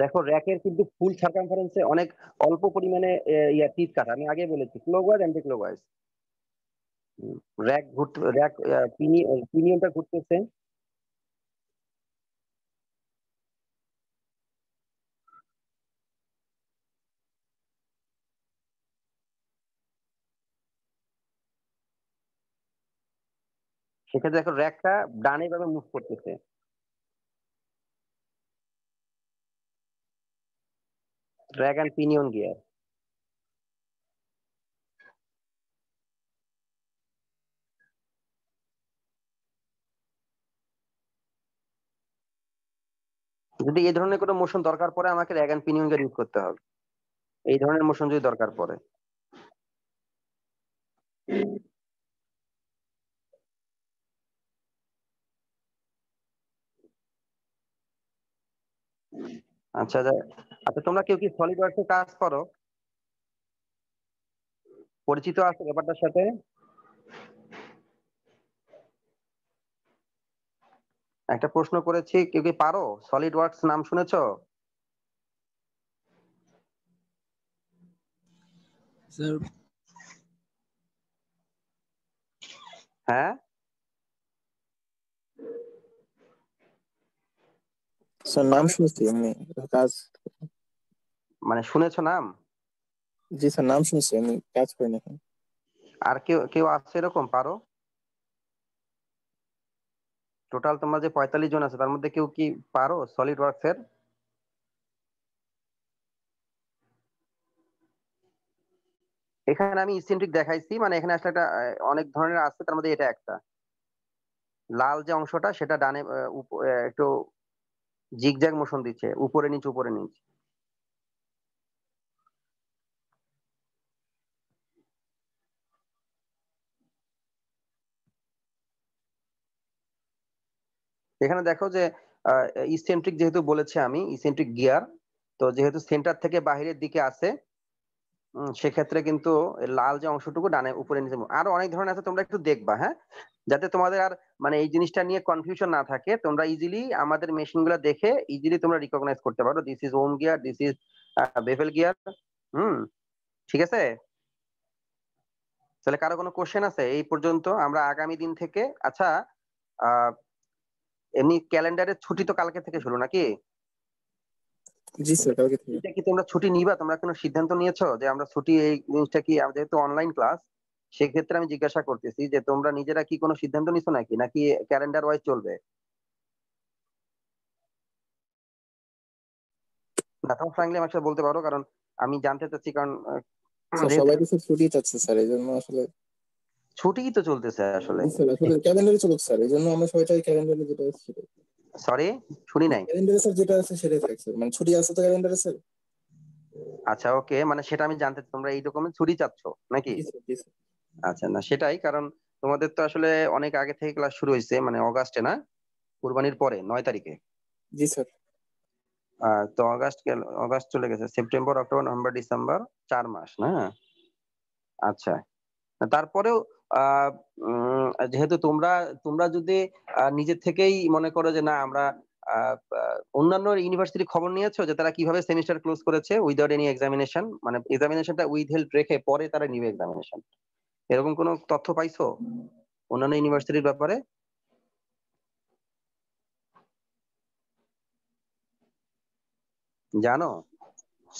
দেখো র্যাকের কিন্তু ফুল সার্কামফারেন্সে অনেক অল্প পরিমাণে ইয়া টিপ কাটা আমি আগে বলেছি ক্লোকওয়াইজ অ্যান্টি ক্লোকওয়াইজ র্যাক ঘুরতে র্যাক পিনিয়নটা ঘুরতেছে সেক্ষেত্রে দেখো র্যাকটা ডানে ভাবে মুভ করতেছে drag এন্ড পিনিয়ন গিয়ার যদি এই ধরনের কোনো মোশন দরকার পড়ে আমাকে rack and pinion gear use করতে হবে এই ধরনের মোশন যদি দরকার পড়ে আচ্ছা আচ্ছা তোমরা কেউ কি সলিড ওয়ার্কসে কাজ করো পরিচিত আছে ব্যাপারটার সাথে একটা প্রশ্ন করেছি কেউ কি পারো সলিড ওয়ার্কস নাম শুনেছো হ্যাঁ স্যার নাম শুনছি আমি কাজ মানে শুনেছো নাম জি স্যার নাম শুনছি আমি কাজ করি না আর কেউ কেউ আছে এরকম পারো টোটাল তোমার যে পঁয়তাল্লিশ জন আছে তার মধ্যে কেউ কি পারো সলিড ওয়ার্কস এর এখানে আমি ইসেন্ট্রিক দেখাইছি মানে এখানে আসলে একটা অনেক ধরনের আছে তার মধ্যে এটা একটা লাল যে অংশটা সেটা ডানে একটু জিগজ্যাগ মোশন দিচ্ছে উপরে নিচে উপরে নিচে এখানে দেখো যে ইসেন্ট্রিক যেহেতু বলেছি আমি ইসেন্ট্রিক গিয়ার তো যেহেতু সেন্টার থেকে বাহিরের দিকে আছে সেক্ষেত্রে কিন্তু লাল যে অংশটুকু ডানে উপরে নিচে আরো অনেক ধরনের আছে তোমরা একটু দেখবা হ্যাঁ যাতে তোমাদের আর মানে এই জিনিসটা নিয়ে কনফিউশন না থাকে তোমরা ইজিলি আমাদের মেশিন গুলা দেখে ইজিলি তোমরা রিকগনাইজ করতে পারো this is worm gear this is bevel gear হুম ঠিক আছে তাহলে কারো কোনো কোশ্চেন আছে এই পর্যন্ত আমরা আগামী দিন থেকে আচ্ছা এমনি ক্যালেন্ডারের ছুটি তো কালকে থেকে শুরু নাকি জি স্যার কালকে থেকে এটা কি তোমরা ছুটি নিবা তোমরা কোনো সিদ্ধান্ত নিয়েছো যে আমরা ছুটি এই জিনিসটা কি যেহেতু অনলাইন ক্লাস সেক্ষেত্রে আমি জিজ্ঞাসা করতেছি যে তোমরা নিজেরা কি কোনো সিদ্ধান্ত নিছো নাকি নাকি ক্যালেন্ডার ওয়াইজ চলবে না তোমরা ফ্রাঙ্কলি আমার সাথে বলতে পারো কারণ আমি জানতে চাচ্ছি কারণ সবাই তো ছুটি চাচ্ছে স্যার এই জন্য আসলে ছুটিই তো চলতেছে আসলে ক্যালেন্ডারে চলুক স্যার এই জন্য আমরা সবাই চাই ক্যালেন্ডারে যেটা আছে সরি শুনি নাই ক্যালেন্ডারে স্যার যেটা আছে সেটাই থাক স্যার মানে ছুটি আছে তো ক্যালেন্ডারে স্যার আচ্ছা ওকে মানে সেটা আমি জানতে তোমরা এই রকমের ছুটি চাচ্ছ নাকি আচ্ছা না সেটাই কারণ তোমাদের তো আসলে অনেক আগে থেকে ক্লাস শুরু হয়েছে মানে অগাস্টে না কুরবানির পরে নয় তারিখে জি স্যার তো অগাস্ট অগাস্ট চলে গেছে সেপ্টেম্বর অক্টোবর নভেম্বর ডিসেম্বর চার মাস না আচ্ছা তারপরেও যেহেতু তোমরা তোমরা যদি নিজের থেকেই মনে করো যে না আমরা অন্যান্য ইউনিভার্সিটির খবর নিয়েছো যে তারা কিভাবে সেমিস্টার ক্লোজ করেছে উইদাউট এনি এক্সামিনেশন মানে এক্সামিনেশনটা উইথ হেল্প রেখে পরে তারা নিবে এক্সামিনেশন এরকম কোনো তথ্য পাইছো অন্যান্য ইউনিভার্সিটির ব্যাপারে জানো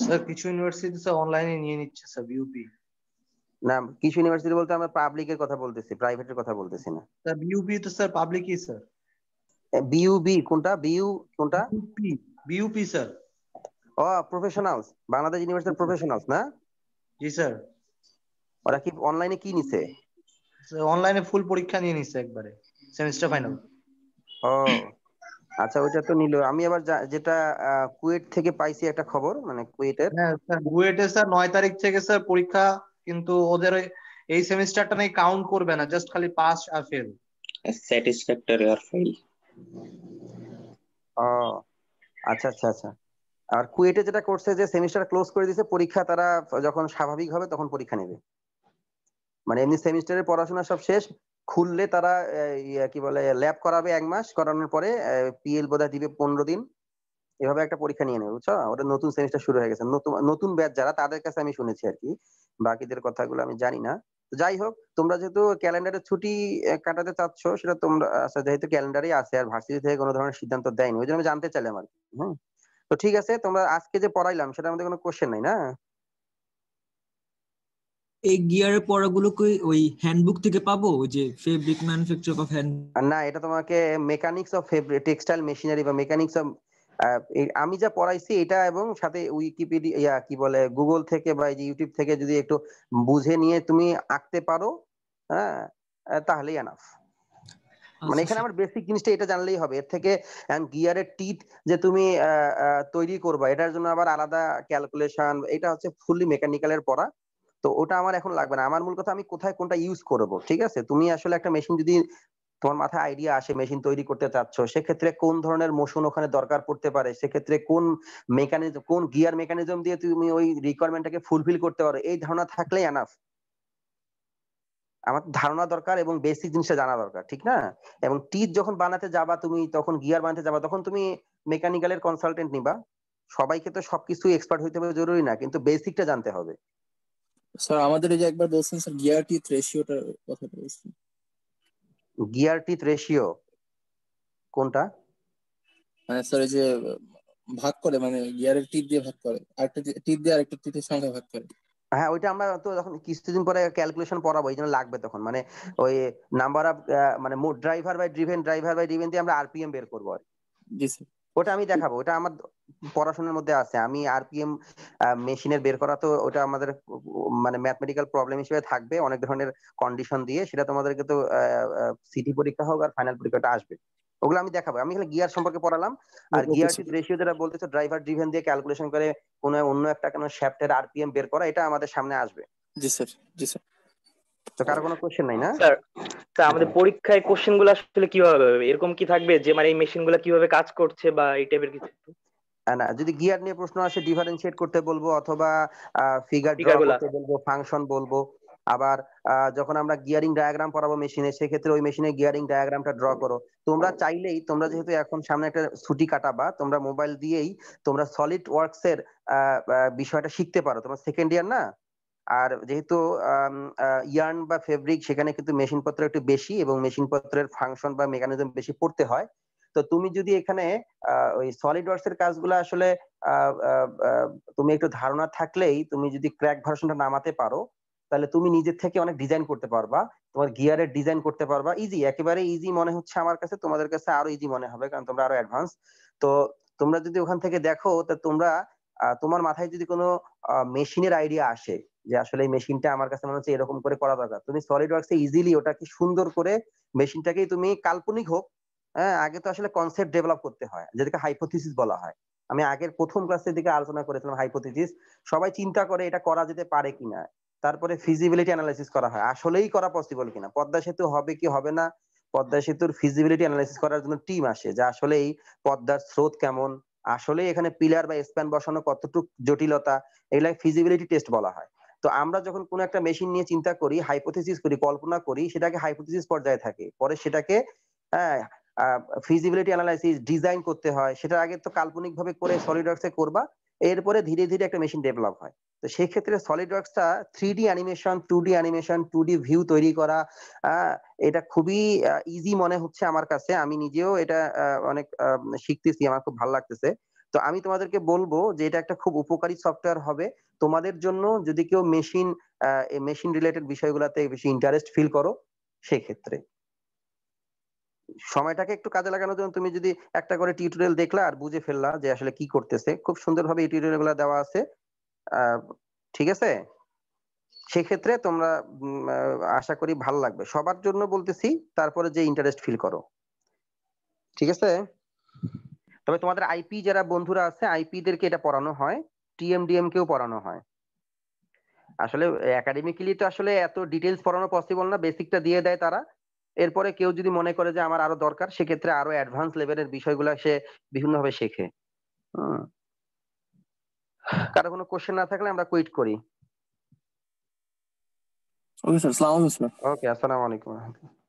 স্যার কিছু ইউনিভার্সিটি স্যার অনলাইনে নিয়ে নিচ্ছে স্যার ইউপি না কিছু ইউনিভার্সিটি বলতে আমরা পাবলিকের কথা বলতেছি প্রাইভেটের কথা বলতেছি না স্যার বিইউপি তো স্যার পাবলিকই স্যার বিইউবি কোনটা বিইউ কোনটা বিইউপি বিইউপি স্যার ও প্রফেশনালস বাংলাদেশ ইউনিভার্সিটির প্রফেশনালস না জি স্যার ওরা কি অনলাইনে কি নিছে অনলাইনে ফুল পরীক্ষা নিয়ে নিছে একবারে সেমিস্টার ফাইনাল ও আচ্ছা ওইটা তো নিল আমি আবার যেটা কুয়েট থেকে পাইছি একটা খবর মানে কুয়েটের হ্যাঁ স্যার কুয়েটে স্যার 9 তারিখ থেকে স্যার পরীক্ষা কিন্তু ওদের এই সেমিস্টারটা নেই কাউন্ট করবে না জাস্ট খালি পাস আর ফেল স্যাটিসফ্যাক্টরি আর ফেল আচ্ছা আচ্ছা আচ্ছা আর কুয়েটে যেটা করছে যে সেমিস্টার ক্লোজ করে দিয়েছে পরীক্ষা তারা যখন স্বাভাবিক হবে তখন পরীক্ষা নেবে মানে এমনি সেমিস্টারের পড়াশোনা সব শেষ খুললে তারা ইয়ে, কি বলে ল্যাব করাবে এক মাস করানোর পরে পিএল বোধহয় দিবে পনেরো দিন এভাবে একটা পরীক্ষা নিয়ে নেবে বুঝছো ওটা নতুন সেমিস্টার শুরু হয়ে গেছে নতুন নতুন ব্যাচ যারা তাদের কাছে আমি শুনেছি আর কি বাকিদের কথাগুলো আমি জানি না তো যাই হোক তোমরা যেহেতু ক্যালেন্ডারে ছুটি কাটাতে চাচ্ছ সেটা তোমরা আচ্ছা, যেহেতু ক্যালেন্ডারেই আছে আর ভার্সিটি থেকে কোনো ধরনের সিদ্ধান্ত দেয়নি ওই জন্য আমি জানতে চাইলাম আর কি হ্যাঁ তো ঠিক আছে তোমরা আজকে যে পড়াইলাম সেটা আমাদের কোনো কোশ্চেন নাই না এই গিয়ারের পড়াগুলো কি ওই হ্যান্ডবুক থেকে পাবো যে ফেব্রিক ম্যানুফ্যাকচার অফ হ্যান্ড না এটা তোমাকে মেকানিক্স অফ টেক্সটাইল মেশিনারি বা মেকানিক্স অফ আমি যা পড়াইছি এটা এবং সাথে উইকিপিডিয়া কি বলে গুগল থেকে বা ইউটিউব থেকে যদি একটু বুঝে নিয়ে তুমি আঁকতে পারো হ্যাঁ তাহলেই আনাফ আচ্ছা, মানে আচ্ছা। এখানে আমার বেসিক জিনিসটা এটা জানলেই হবে এর থেকে গিয়ারের টিট যে তুমি তৈরি করবা এটার জন্য আবার আলাদা ক্যালকুলেশন এটা হচ্ছে ফুললি মেকানিক্যালের পড়া তো ওটা আমার এখন লাগবে না আমার মূল কথা আমি কোথায় কোনটা ইউজ করব ঠিক আছে তুমি আসলে একটা মেশিন যদি তোমার মাথায় আইডিয়া আসে মেশিন তৈরি করতে চাচ্ছ সেক্ষেত্রে কোন ধরনের মোশন ওখানে দরকার পড়তে পারে সেক্ষেত্রে কোন মেকানিজম কোন গিয়ার মেকানিজম দিয়ে তুমি ওই রিকোয়ারমেন্টটাকে ফুলফিল করতে পারো এই ধারণা থাকলেই এনাফ আমার ধারণা দরকার এবং বেসিক জিনিসটা জানা দরকার ঠিক না এবং টিথ যখন বানাতে যাবা তুমি তখন গিয়ার বানাতে যাবা তখন তুমি মেকানিক্যালের কনসালটেন্ট নিবা সবাইকে তো সবকিছু এক্সপার্ট হইতে হবে জরুরি না কিন্তু বেসিকটা জানতে হবে স্যার আমাদের যে একবার বলছেন স্যার গিয়ার টিথ রেশিওটার কথা বলছেন গিয়ার টিথ রেশিও কোনটা মানে স্যার যে ভাগ করে মানে গিয়ারের টিথ দিয়ে ভাগ করে আরেকটা টিথ দিয়ে আরেকটা টিথের সঙ্গে ভাগ করে হ্যাঁ ওইটা আমরা তো যখন কিছুদিন পরে ক্যালকুলেশন পড়াবো এই জন্য লাগবে তখন মানে ওই নাম্বার অফ মানে মোট driver by driven driver by driven দিয়ে আমরা আরপিএম বের করবো আর জি স্যার ওটা আমি দেখাবো ওটা আমার পড়াশোনার মধ্যে আছে আমি আরপিএম মেশিনের বের করা তো ওটা আমাদের মানে ম্যাথমেটিক্যাল প্রবলেম হিসেবে থাকবে অনেক ধরনের কন্ডিশন দিয়ে সেটা তোমাদেরকে তো সিটি পরীক্ষা হোক আর ফাইনাল পরীক্ষাটা আসবে ওগুলো আমি দেখাবো আমি এখানে গিয়ার সম্পর্কে পড়ালাম আর গিয়ার রেশিও যেটা বলতেছো ড্রাইভার ড্রিভেন দিয়ে ক্যালকুলেশন করে কোনো অন্য একটা কেন শ্যাফটের আরপিএম বের করা এটা আমাদের সামনে আসবে জি স্যার জি স্যার তো কারো কোনো কোশ্চেন নাই না স্যার তো আমাদের পরীক্ষায় কোশ্চেন গুলো আসলে কিভাবে হবে এরকম কি থাকবে যে মানে এই মেশিন গুলো কিভাবে কাজ করছে বা এই টাইপের কিছু না যদি গিয়ার নিয়ে প্রশ্ন আসে ডিফারেন্সিয়েট করতে বলবো অথবা ফিগার ড্র করতে বলবো ফাংশন বলবো আবার যখন আমরা গিয়ারিং ডায়াগ্রাম পড়াবো মেশিনে সেক্ষেত্রে ওই মেশিনে গিয়ারিং ডায়াগ্রামটা ড্র করো তোমরা চাইলেই তোমরা যেহেতু এখন সামনে একটা ছুটি কাটাবা তোমরা মোবাইল দিয়েই তোমরা সলিড ওয়ার্কস এর বিষয়টা শিখতে পারো তোমার সেকেন্ড ইয়ার না আর যেহেতু ইয়ার্ন বা ফেব্রিক সেখানে কিন্তু মেশিন পত্র একটু বেশি এবং মেশিন পত্রের ফাংশন বা মেকানিজম বেশি পড়তে হয় তো তুমি যদি এখানে ওই সলিড ওয়ার্কস এর কাজগুলো আসলে তুমি একটু ধারণা থাকলেই তুমি যদি ক্র্যাক ভার্সনটা নামাতে পারো তাহলে তুমি নিজের থেকে অনেক ডিজাইন করতে পারবা তোমার গিয়ারের ডিজাইন করতে পারবা ইজি একেবারে ইজি মনে হচ্ছে আমার কাছে তোমাদের কাছে আরো ইজি মনে হবে কারণ তোমরা আরো অ্যাডভান্স তো তোমরা যদি ওখান থেকে দেখো তা তোমরা তোমার মাথায় যদি কোনো মেশিনের আইডিয়া আসে যে আসলে এই মেশিনটা আমার কাছে মনে হচ্ছে এরকম করে করা দরকার তুমি সলিড ওয়ার্কসে ইজিলি ওটাকে সুন্দর করে মেশিনটাকেই তুমি কাল্পনিক হোক হ্যাঁ আগে তো আসলে কনসেপ্ট ডেভেলপ করতে হয় যেটাকে হাইপোথিসিস বলা হয় আমি আগের প্রথম ক্লাসের দিকে আলোচনা করেছিলাম হাইপোথিসিস সবাই চিন্তা করে এটা করা যেতে পারে কিনা তারপরে ফিজিবিলিটি অ্যানালাইসিস করা হয় আসলেই করা পসিবল কিনা পদ্মা সেতু হবে কি হবে না পদ্মা সেতুর ফিজিবিলিটি অ্যানালাইসিস করার জন্য টিম আসে যে আসলে এই পদ্মার স্রোত কেমন আসলে এখানে পিলার বা স্প্যান বসানো কতটুকু জটিলতা এগুলা ফিজিবিলিটি টেস্ট বলা হয় তো আমরা যখন কোন একটা মেশিন নিয়ে চিন্তা করি হাইপোথিসিস করি কল্পনা করি সেটাকে হাইপোথিসিস পর্যায়ে থাকে পরে সেটাকে হ্যাঁ ফিজিবিলিটি অ্যানালাইসিস ডিজাইন করতে হয় সেটা আগে তো কাল্পনিক ভাবে করে সলিড ওয়ার্কসে করবা এরপরে ধীরে ধীরে একটা মেশিন ডেভেলপ হয় তো সেই ক্ষেত্রে সলিড ওয়ার্কসটা three D animation two D animation two D view তৈরি করা এটা খুবই ইজি মনে হচ্ছে আমার কাছে আমি নিজেও এটা অনেক শিখতেছি আমার খুব ভালো লাগতেছে তো আমি তোমাদেরকে বলবো যে এটা একটা খুব উপকারী সফটওয়্যার হবে তোমাদের জন্য যদি কেউ মেশিন মেশিন রিলেটেড বিষয়গুলোতে বেশি ইন্টারেস্ট ফিল করো সেক্ষেত্রে সময়টাকে একটু কাজে লাগানোর জন্য তুমি যদি একটা করে টিউটোরিয়াল দেখলা আর বুঝে ফেললা যে আসলে কি করতেছে খুব সুন্দরভাবে এই টিউটোরিয়াল গুলা দেওয়া আছে ঠিক আছে সেক্ষেত্রে তোমরা আশা করি ভালো লাগবে সবার জন্য বলতেছি তারপরে যে ইন্টারেস্ট ফিল করো ঠিক আছে তবে তোমাদের আইপি যারা বন্ধুরা আছে আইপি দেরকে এটা পড়ানো হয় টিএমডিএম কেও পড়ানো হয় আসলে একাডেমিক্যালি তো আসলে এত ডিটেলস পড়ানো পসিবল না বেসিকটা দিয়ে দেয় তারা এরপরে কেউ যদি মনে করে যে আমার আরো দরকার সেক্ষেত্রে আরো অ্যাডভান্স লেভেলের বিষয়গুলো সে বিভিন্নভাবে শেখে কারো কোনো কোশ্চেন না থাকলে আমরা কুইট করি ওকে স্যার আসসালামু আলাইকুম ওকে আসসালামু আলাইকুম